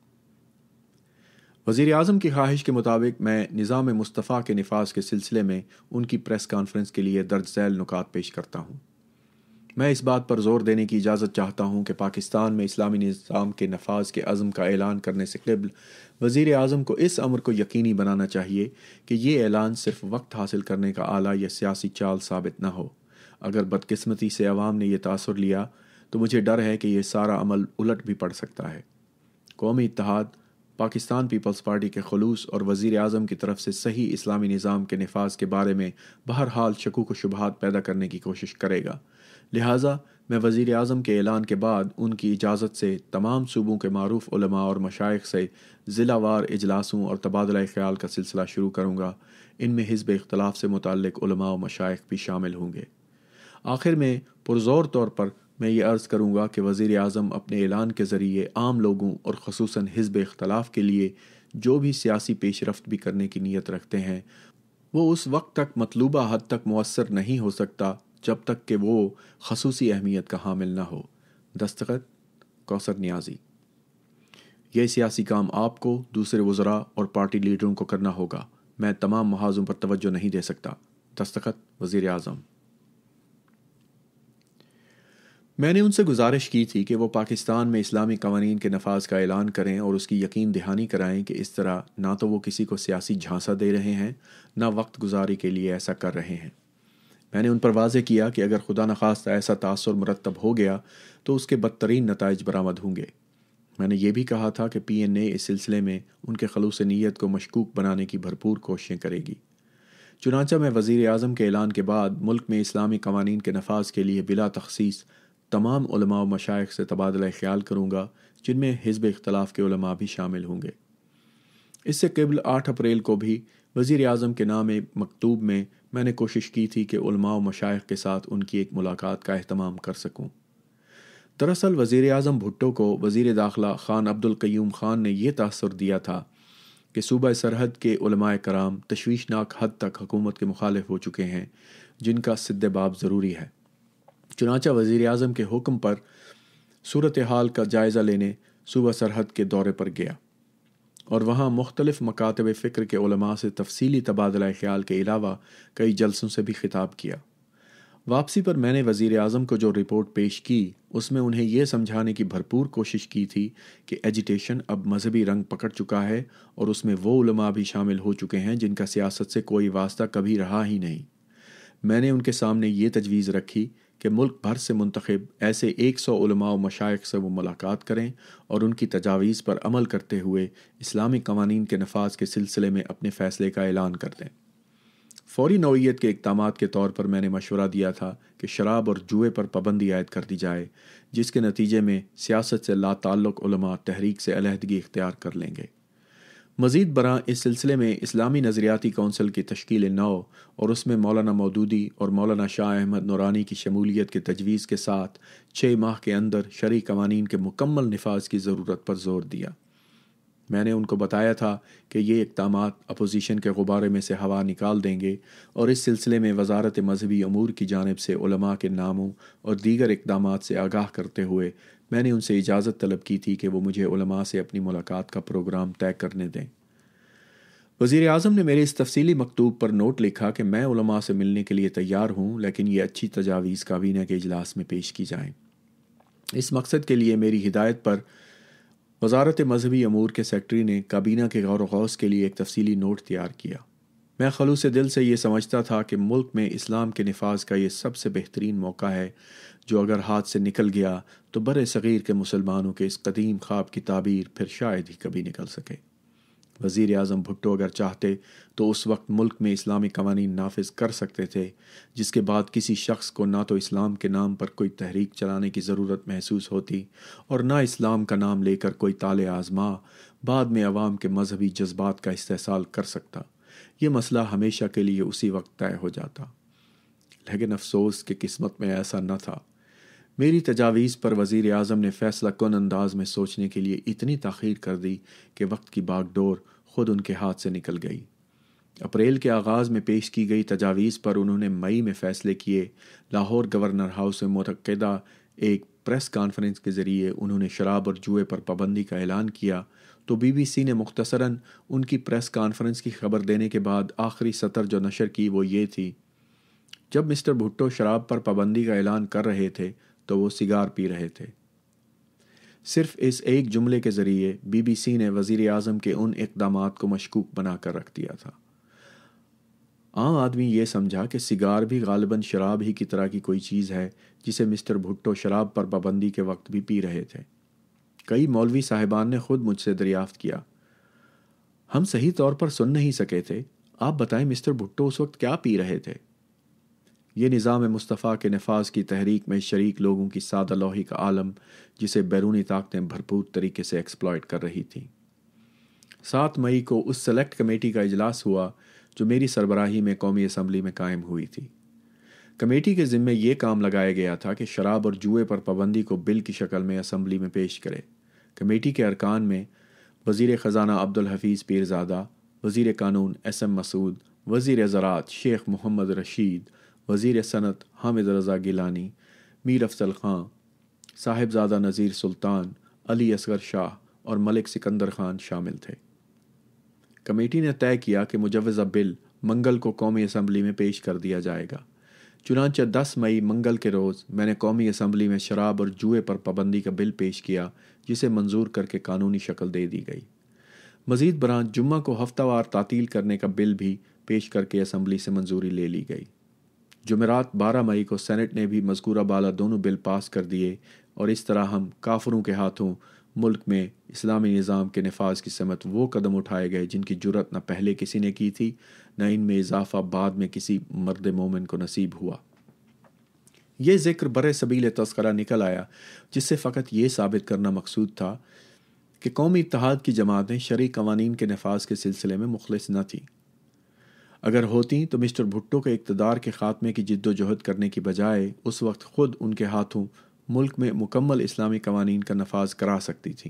वजीर अजम की ख्वाहिश के मुताबिक मैं निज़ाम मुस्तफ़ा के नफाज के सिलसिले में उनकी प्रेस कॉन्फ्रेंस के लिए दर्ज झैल नुकात पेश करता हूँ मैं इस बात पर जोर देने की इजाज़त चाहता हूँ कि पाकिस्तान में इस्लामी निज़ाम के नफाज के अज़म का ऐलान करने से कबल वज़ी अजम को इस अमर को यकीनी बनाना चाहिए कि ये ऐलान सिर्फ वक्त हासिल करने का आला या सियासी चाल साबित ना हो अगर बदकस्मती से अवाम ने यह तासर लिया तो मुझे डर है कि यह सारा अमल उलट भी पड़ सकता है कौमी इतिहाद पाकिस्तान पीपल्स पार्टी के खलूस और वज़ी अजम की तरफ से सही इस्लामी निज़ाम के नफाज के बारे में बहरहाल शकूक व शुबहत पैदा करने की कोशिश करेगा लिहाजा मैं वज़ी अजम के ऐलान के बाद उनकी इजाज़त से तमाम सूबों के मरूफ उलमा और मशाइ से ज़िलावार अजलासों और तबादला ख्याल का सिलसिला शुरू करूँगा इनमें हिजब इख्तलाफ से मुतक उलमा और मशाइ भी शामिल होंगे आखिर में पुरजोर तौर पर मैं ये अर्ज़ करूँगा कि वज़ी अजम अपने ऐलान के ज़रिए आम लोगों और खसूस हिजब इख्तलाफ के लिए जो भी सियासी पेशरफ भी करने की नीयत रखते हैं वो उस वक्त तक मतलूबा हद तक मवसर नहीं हो सकता जब तक कि वो खसूसी अहमियत का हामिल ना हो दस्तखत कौसर न्याजी यह सियासी काम आपको दूसरे वजरा और पार्टी लीडरों को करना होगा मैं तमाम महाजों पर तवज्जो नहीं दे सकता दस्तखत वजीर अजम मैंने उनसे गुजारिश की थी कि वो पाकिस्तान में इस्लामी कवानीन के नफाज का ऐलान करें और उसकी यकीन दहानी कराएं कि इस तरह ना तो वो किसी को सियासी झांसा दे रहे हैं ना वक्त गुजारी के लिए ऐसा कर रहे हैं मैंने उन पर वाजे किया कि अगर खुदा नखास्त ऐसा तासर मरतब हो गया तो उसके बदतरीन नतज बरामद होंगे मैंने ये भी कहा था कि पी एन ए इस सिलसिले में उनके खलूस नीयत को मशकूक बनाने की भरपूर कोशिशें करेगी चुनाचा में वज़ी अजम के ऐलान के बाद मुल्क में इस्लामी कवानी के नफाज के लिए बिला तखसीस तमाम उलमा व मशाइ से तबादला ख्याल करूँगा जिनमें हिजब इख्तलाफ के उलमा भी शामिल होंगे इससे कबल आठ अप्रैल को भी वज़ी अजम के नाम मकतूब में मैंने कोशिश की थी कि उलमा मशाइ के साथ उनकी एक मुलाकात का अहतमाम कर सकूँ दरअसल वज़ी अजम भुट्टो को वज़ी दाखिला ख़ान अब्दुल्क्यूम ख़ान ने यह तासर दिया था कि सूबह सरहद के उलमाए कराम तशवीशनाक हद तक हुकूमत के मुखालिफ हो चुके हैं जिनका सिद्धबाब ज़रूरी है चुनाचा वज़ी अजम के हुक्म पर सूरत हाल का जायज़ा लेने सूबह सरहद के दौरे पर गया और वहाँ मुख्तलिफ मकातब फ़िक्र के उलमा से तफसीली तबादला ख्याल के अलावा कई जलसों से भी खिताब किया वापसी पर मैंने वज़ी अजम को जो रिपोर्ट पेश की उसमें उन्हें यह समझाने की भरपूर कोशिश की थी कि एजिटेशन अब मजहबी रंग पकड़ चुका है और उसमें वो उलमा भी शामिल हो चुके हैं जिनका सियासत से कोई वास्ता कभी रहा ही नहीं मैंने उनके सामने ये तजवीज़ रखी कि मुल्क भर से मुंतखब ऐसे एक सौ व मशाइ से वो मुलाकात करें और उनकी तजावीज़ पर अमल करते हुए इस्लामी कवानीन के नफाज के सिलसिले में अपने फ़ैसले का ऐलान कर दें फौरी नौीयत के इकदाम के तौर पर मैंने मशवरा दिया था कि शराब और जुए पर पाबंदी आयद कर दी जाए जिसके नतीजे में सियासत से लातल्लक तहरीक से अलहदगी इख्तियार कर लेंगे मजीद बरा इस सिलसिले में इस्लामी नज़रियाती कौंसिल की तश्कील नौ और उसमें मौलाना मौदूदी और मौलाना शाह अहमद नौरानी की शमूलियत के तजवीज़ के साथ छः माह के अंदर शरी कवानीन के मुकम्मल नफाज की ज़रूरत पर जोर दिया मैंने उनको बताया था कि ये इकदाम अपोजीशन के गुबारे में से हवा निकाल देंगे और इस सिलसिले में वजारत मजहबी अमूर की जानब से उलमा के नामों और दीगर इकदाम से आगाह करते हुए मैंने उनसे इजाज़त तलब की थी कि वो मुझे उलमा से अपनी मुलाकात का प्रोग्राम तय करने दें वज़ी अजम ने मेरे इस तफसली मकतूब पर नोट लिखा कि मैं उलमा से मिलने के लिए तैयार हूँ लेकिन ये अच्छी तजावीज़ काबीना के अजलास में पेश की जाए इस मकसद के लिए मेरी हिदायत पर वजारत मजहबी अमूर के सेक्रटरी ने काबीना के गौर वौस के लिए एक तफसली नोट तैयार किया मैं खलूस दिल से यह समझता था कि मुल्क में इस्लाम के नफाज का यह सबसे बेहतरीन मौका है जो अगर हाथ से निकल गया तो बर सग़ीर के मुसलमानों के इस कदीम ख्वाब की ताबीर फिर शायद ही कभी निकल सके वज़ी अजम भुट्टो अगर चाहते तो उस वक्त मुल्क में इस्लामी कवानी नाफिज कर सकते थे जिसके बाद किसी शख्स को ना तो इस्लाम के नाम पर कोई तहरीक चलाने की ज़रूरत महसूस होती और ना इस्लाम का नाम लेकर कोई ताले आज़मा बाद में अवाम के मजहबी जज्बात का इस्तेसाल कर सकता ये मसला हमेशा के लिए उसी वक्त तय हो जाता लेकिन अफसोस कि किस्मत में ऐसा न था मेरी तजावीज़ पर वज़ी अजम ने फैसला कन अंदाज में सोचने के लिए इतनी तखीर कर दी कि वक्त की बागडोर खुद उनके हाथ से निकल गई अप्रैल के आगाज़ में पेश की गई तजावीज़ पर उन्होंने मई में फ़ैसले किए लाहौर गवर्नर हाउस में मतदा एक प्रेस कॉन्फ्रेंस के ज़रिए उन्होंने शराब और जुए पर पाबंदी का ऐलान किया तो बीबीसी ने मुख्तसरा उनकी प्रेस कॉन्फ्रेंस की खबर देने के बाद आखिरी सतर जो नशर की वो ये थी जब मिस्टर भुट्टो शराब पर पाबंदी का ऐलान कर रहे थे तो वो सिगार पी रहे थे सिर्फ इस एक जुमले के ज़रिए बीबीसी ने वज़ी अजम के उन इकदाम को मशकूक बनाकर रख दिया था आम आदमी ये समझा कि सिगार भी गालिबा शराब ही की तरह की कोई चीज़ है जिसे मिस्टर भुट्टो शराब पर पाबंदी के वक्त भी पी रहे थे कई मौलवी साहिबान ने खुद मुझसे दरियाफ्त किया हम सही तौर पर सुन नहीं सके थे आप बताएं मिस्टर भुट्टो उस वक्त क्या पी रहे थे ये निज़ाम मुस्तफ़ा के नफाज की तहरीक में शरीक लोगों की सादा लोही का आलम जिसे बैरूनी ताकतें भरपूर तरीके से एक्सप्लॉयट कर रही थी सात मई को उस सेलेक्ट कमेटी का इजलास हुआ जो मेरी सरबराही में कौमी असम्बली में कायम हुई थी कमेटी के ज़िम्मे ये काम लगाया गया था कि शराब और जुए पर पाबंदी को बिल की शक्ल में असम्बली में पेश करे कमेटी के अरकान में वजीर ख़जाना अब्दुल हफ़ीज़ पीरजादा वजीर कानून एस एम मसूद वजीर ज़रात शेख मोहम्मद रशीद वजीर सनत हामिद रज़ा गिलानी मीर अफसल ख़ान साहेबजादा नज़ीर सुल्तान अली असगर शाह और मलिक सिकंदर खान शामिल थे कमेटी ने तय किया कि मुजवज़ा बिल मंगल को कौमी असम्बली में पेश कर दिया जाएगा चुनाचा दस मई मंगल के रोज़ मैंने कौमी असम्बली में शराब और जुए पर पाबंदी का बिल पेश किया जिसे मंजूर करके कानूनी शक्ल दे दी गई मजीद बरहाँ जुम्मा को हफ्तावार तातील करने का बिल भी पेश करके असम्बली से मंजूरी ले ली गई जुमेरात 12 मई को सेनेट ने भी मजकूरा बाला दोनों बिल पास कर दिए और इस तरह हम काफरों के हाथों मुल्क में इस्लामी निज़ाम के नफाज की समत वो कदम उठाए गए जिनकी जरूरत न पहले किसी ने की थी न इनमें इजाफा बाद में किसी मर्द मोमिन को नसीब हुआ ये जिक्र बर सबील तस्करा निकल आया जिससे फ़कत ये साबित करना मकसूद था कि कौमी इतहाद की जमातें शर्य कवानीन के नफाज के सिलसिले में मुखलस न थीं अगर होती तो मिस्टर भुट्टो के इकतदार के खात्मे की जद्दोजहद करने की बजाय उस वक्त खुद उनके हाथों मुल्क में मुकम्मल इस्लामी कवानीन का नफाज करा सकती थी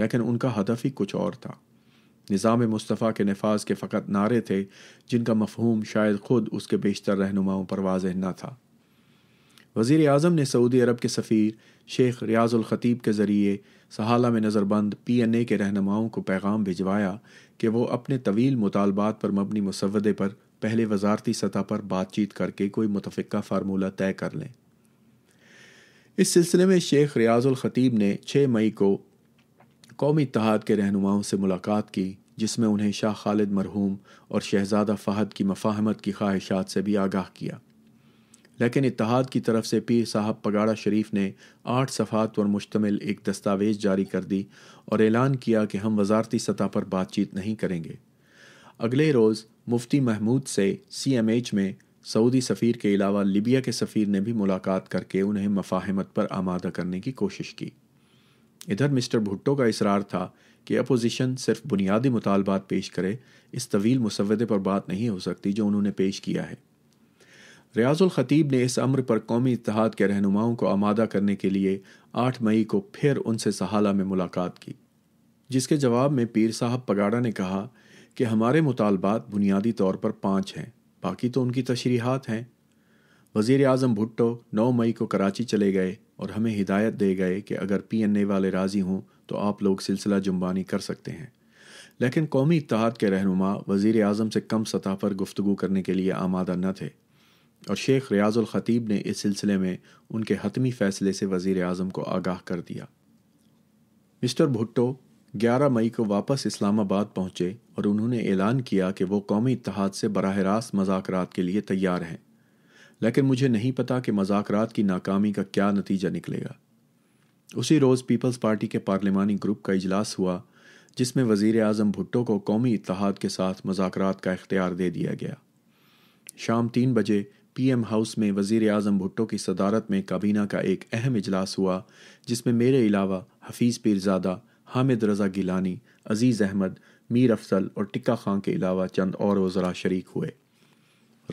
लेकिन उनका हदफ ही कुछ और था निज़ाम मुस्तफ़ा के नफाज के फ़कत नारे थे जिनका मफहूम शायद खुद उसके बेशतर रहनुमाओं पर वाज न था वज़ी अजम ने सऊदी अरब के सफ़ीर शेख रियाज़ुलख़तीब के ज़रिए सहाला में नज़रबंद पी एन ए के रहनुमाओं को पैगाम भिजवाया कि वो अपने तवील मुतालबात पर मबनी मुसवदे पर पहले वजारती सतह पर बातचीत करके कोई मुतफ़ा फार्मूला तय कर लें इस सिलसिले में शेख रियाजुल ख़तीब ने 6 मई को कौमी इतिहाद के रहनुमाओं से मुलाकात की जिसमें उन्हें शाह खालिद मरहूम और शहजादा फ़हद की मफाहमत की ख्वाहिशात से भी आगाह किया लेकिन इतिहाद की तरफ से पीर साहब पगाड़ा शरीफ ने आठ सफ़ात पर मुश्तमिल एक दस्तावेज़ जारी कर दी और ऐलान किया कि हम वजारती सतह पर बातचीत नहीं करेंगे अगले रोज़ मुफ्ती महमूद से सी एम एच में सऊदी सफ़ीर के अलावा लीबिया के सफ़ीर ने भी मुलाकात करके उन्हें मफाहमत पर आमादा करने की कोशिश की इधर मिस्टर भुट्टो का इसरार था कि अपोजिशन सिर्फ बुनियादी मुतालबात पेश करे इस तवील मुसवदे पर बात नहीं हो सकती जो उन्होंने पेश किया है रियाजुल ख़तीब ने इस अम्र पर कौमी इतिहाद के रहनुमाओं को आमादा करने के लिए 8 मई को फिर उनसे सहाला में मुलाकात की जिसके जवाब में पीर साहब पगाड़ा ने कहा कि हमारे मुतालबात बुनियादी तौर पर पाँच हैं बाकी तो उनकी तशरीहत हैं वज़ीर अजम भुट्टो नौ मई को कराची चले गए और हमें हिदायत दे गए कि अगर पी एन ए वाले राज़ी हों तो आप लोग सिलसिला जुम्बानी कर सकते हैं लेकिन कौमी इतिहाद के रहनुमा वज़ी अजम से कम सतह पर गुफ्तु करने के लिए आमादा न थे और शेख रियाजुल ख़तीब ने इस सिलसिले में उनके हतमी फ़ैसले से वज़ी अजम को आगाह कर दिया मिस्टर भुट्टो 11 मई को वापस इस्लामाबाद पहुंचे और उन्होंने ऐलान किया कि वो कौमी इतिहाद से बरह रास्त मजाकरात के लिए तैयार हैं लेकिन मुझे नहीं पता कि मजाकरात की नाकामी का क्या नतीजा निकलेगा उसी रोज़ पीपल्स पार्टी के पार्लिमानी ग्रुप का इजलास हुआ जिसमें वज़ी अजम भुट्टो को कौमी इतिहाद के साथ मजाकरात का इख्तियार दे दिया गया शाम तीन बजे पीएम हाउस में वजीर अजम भुट्टो की सदारत में काबीना का एक अहम इजलास हुआ जिसमें मेरे अलावा हफीज़ पीरजादा हामिद रज़ा गिलानी अज़ीज़ अहमद मीर अफसल और टिक्का खां के अलावा चंद और वजरा शरीक हुए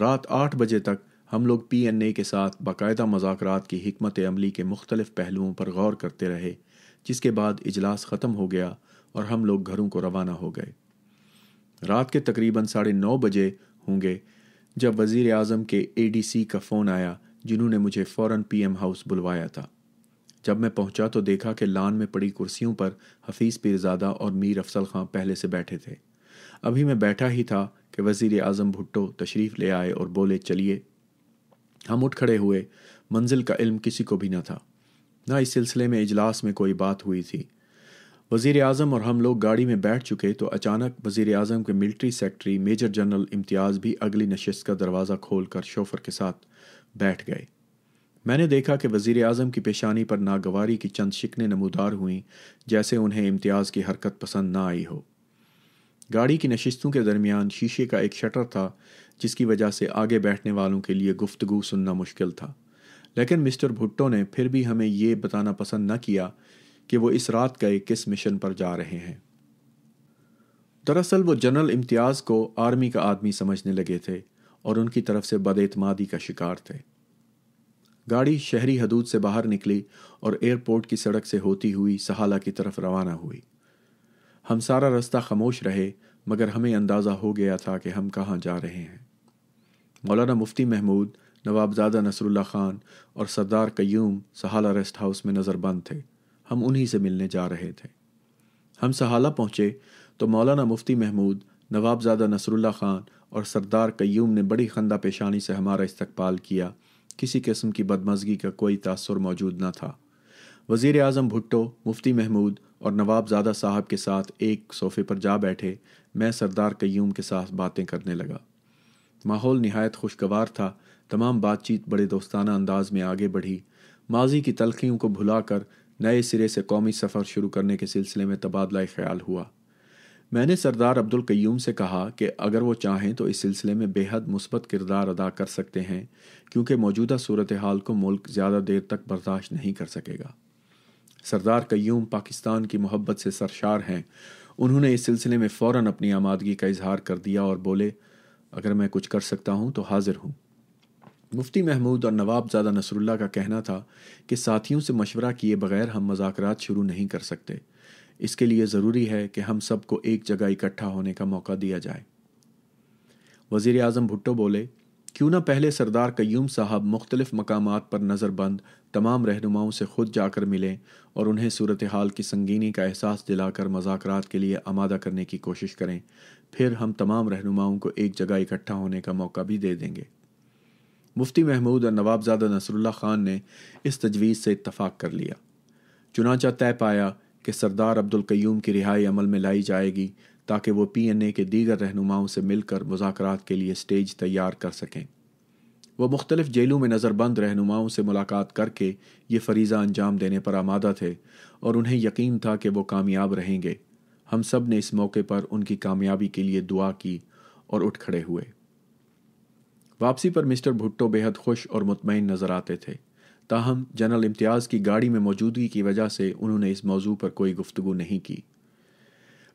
रात आठ बजे तक हम लोग पी एन ए के साथ बाकायदा मजाक की हमत अमली के मुख्तलिफ पहलुओं पर गौर करते रहे जिसके बाद इजलास ख़त्म हो गया और हम लोग घरों को रवाना हो गए रात के तकरीबन साढ़े नौ बजे होंगे जब वज़ी अजम के ए डी सी का फ़ोन आया जिन्होंने मुझे फ़ौर पी एम हाउस बुलवाया था जब मैं पहुंचा तो देखा कि लान में पड़ी कुर्सियों पर हफीज़ पीरजादा और मीर अफसल खां पहले से बैठे थे अभी मैं बैठा ही था कि वज़ी अजम भुट्टो तशरीफ़ ले आए और बोले चलिए हम उठ खड़े हुए मंजिल का इल्म किसी को भी न था ना इस सिलसिले में इजलास में कोई बात हुई थी वज़ी अजम और हम लोग गाड़ी में बैठ चुके तो अचानक वजीर अजम के military secretary major general Imtiaz भी अगली नशस्त का दरवाज़ा खोल कर शोफर के साथ बैठ गए मैंने देखा कि वज़ी अजम की पेशानी पर नागवारी की चंद शिकने नमूदार हुईं जैसे उन्हें इम्तियाज़ की हरकत पसंद ना आई हो गाड़ी की नशस्तों के दरमियान शीशे का एक शटर था जिसकी वजह से आगे बैठने वालों के लिए गुफ्तगु सुनना मुश्किल था लेकिन मिस्टर भुट्टो ने फिर भी हमें ये बताना पसंद न किया कि वो इस रात गए किस मिशन पर जा रहे हैं दरअसल वो जनरल इम्तियाज़ को आर्मी का आदमी समझने लगे थे और उनकी तरफ से बदएतमादी का शिकार थे गाड़ी शहरी हदूद से बाहर निकली और एयरपोर्ट की सड़क से होती हुई सहाला की तरफ रवाना हुई हम सारा रास्ता खामोश रहे मगर हमें अंदाज़ा हो गया था कि हम कहाँ जा रहे हैं मौलाना मुफ्ती महमूद नवाबजादा नसरुल्ला खान और सरदार कयूम सहाला रेस्ट हाउस में नज़रबंद थे हम उन्हीं से मिलने जा रहे थे हम सहाला पहुंचे तो मौलाना मुफ्ती महमूद नवाबजादा नसरुल्ला खान और सरदार कयूम ने बड़ी खंदा पेशानी से हमारा इस्तकबाल किया किसी किस्म की बदमजगी का कोई तासर मौजूद न था वजीर अजम भुट्टो मुफ्ती महमूद और नवाब ज़्यादा साहब के साथ एक सोफ़े पर जा बैठे मैं सरदार कयूम के साथ बातें करने लगा माहौल नहायत खुशगवार था तमाम बातचीत बड़े दोस्ताना अंदाज में आगे बढ़ी माजी की तलखियों को भुलाकर नए सिरे से कौमी सफ़र शुरू करने के सिलसिले में तबादला ख्याल हुआ मैंने सरदार अब्दुल कयूम से कहा कि अगर वो चाहें तो इस सिलसिले में बेहद मुस्बत किरदार अदा कर सकते हैं क्योंकि मौजूदा सूरत हाल को मुल्क ज़्यादा देर तक बर्दाश्त नहीं कर सकेगा सरदार कयूम पाकिस्तान की मोहब्बत से सरशार हैं उन्होंने इस सिलसिले में फ़ौर अपनी आमादगी का इजहार कर दिया और बोले अगर मैं कुछ कर सकता हूँ तो हाजिर हूँ मुफ्ती महमूद और नवाब ज्यादा नसरुल्ला का कहना था कि साथियों से मशवरा किए बगैर हम मजाक शुरू नहीं कर सकते इसके लिए ज़रूरी है कि हम सबको एक जगह इकट्ठा होने का मौका दिया जाए वजीर अजम भुट्टो बोले क्यों ना पहले सरदार कयूम साहब मुख्तलिफ मकाम पर नज़रबंद तमाम रहनुमाओं से खुद जाकर मिलें और उन्हें सूरत हाल की संगीनी का एहसास दिलाकर मजाक के लिए आमादा करने की कोशिश करें फिर हम तमाम रहनुमाओं को एक जगह इकट्ठा होने का मौका भी दे देंगे मुफ्ती महमूद और नवाबजादा नसरुल्ला खान ने इस तजवीज़ से इतफ़ाक़ कर लिया चुनाचा तय पाया कि सरदार अब्दुल कयूम की रिहाई अमल में लाई जाएगी ताकि वो ए के दीगर रहनुमाओं से मिलकर मुजाकर के लिए स्टेज तैयार कर सकें वह मुख्तलिफ जेलों में नज़रबंद रहनुमाओं से मुलाकात करके ये फरीज़ा अंजाम देने पर आमादा थे और उन्हें यकीन था कि वह कामयाब रहेंगे हम सब ने इस मौके पर उनकी कामयाबी के लिए दुआ की और उठ खड़े हुए वापसी पर मिस्टर भुट्टो बेहद खुश और मुतमिन नज़र आते थे ताहम जनरल इम्तियाज़ की गाड़ी में मौजूदगी की वजह से उन्होंने इस मौजू पर कोई गुफ्तु नहीं की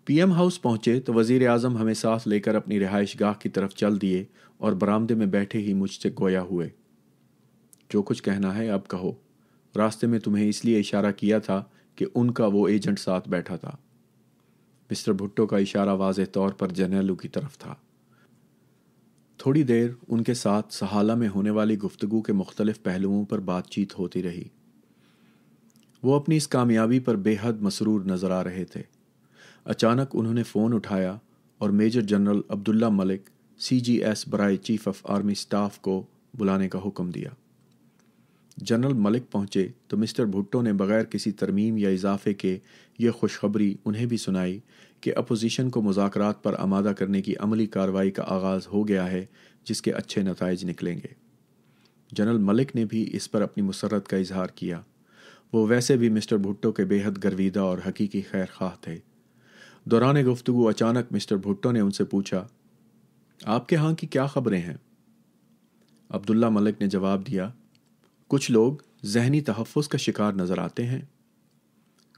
पीएम हाउस पहुंचे तो वजीर अजम हमें साथ लेकर अपनी रिहाइश गाह की तरफ चल दिए और बरामदे में बैठे ही मुझसे गोया हुए जो कुछ कहना है अब कहो रास्ते में तुम्हें इसलिए इशारा किया था कि उनका वो एजेंट साथ बैठा था मिस्टर भुट्टो का इशारा वाज तौर पर जर्नैलू की तरफ था थोड़ी देर उनके साथ सहाला में होने वाली गुफ्तगु के मुख्तलिफ पहलुओं पर बातचीत होती रही वो अपनी इस कामयाबी पर बेहद मसरूर नज़र आ रहे थे अचानक उन्होंने फ़ोन उठाया और major general Abdullah Malik C G S बरए चीफ ऑफ आर्मी स्टाफ को बुलाने का हुक्म दिया जनरल मलिक पहुंचे तो मिस्टर भुट्टो ने बगैर किसी तरमीम या इजाफे के ये खुशखबरी उन्हें भी सुनाई कि अपोजिशन को मुजात पर आमादा करने की अमली कार्रवाई का आगाज़ हो गया है जिसके अच्छे नतज निकलेंगे जनरल मलिक ने भी इस पर अपनी मुसरत का इजहार किया वो वैसे भी मिस्टर भुट्टो के बेहद गर्वीदा और हकीकी खैर खाह थे दौरान गुफ्तु अचानक मिस्टर भुट्टो ने उनसे पूछा आपके यहाँ की क्या खबरें हैं अब्दुल्ला मलिक ने जवाब दिया कुछ लोग जहनी तहफ़ का शिकार नज़र आते हैं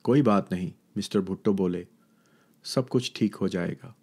कोई बात नहीं मिस्टर भुट्टो बोले सब कुछ ठीक हो जाएगा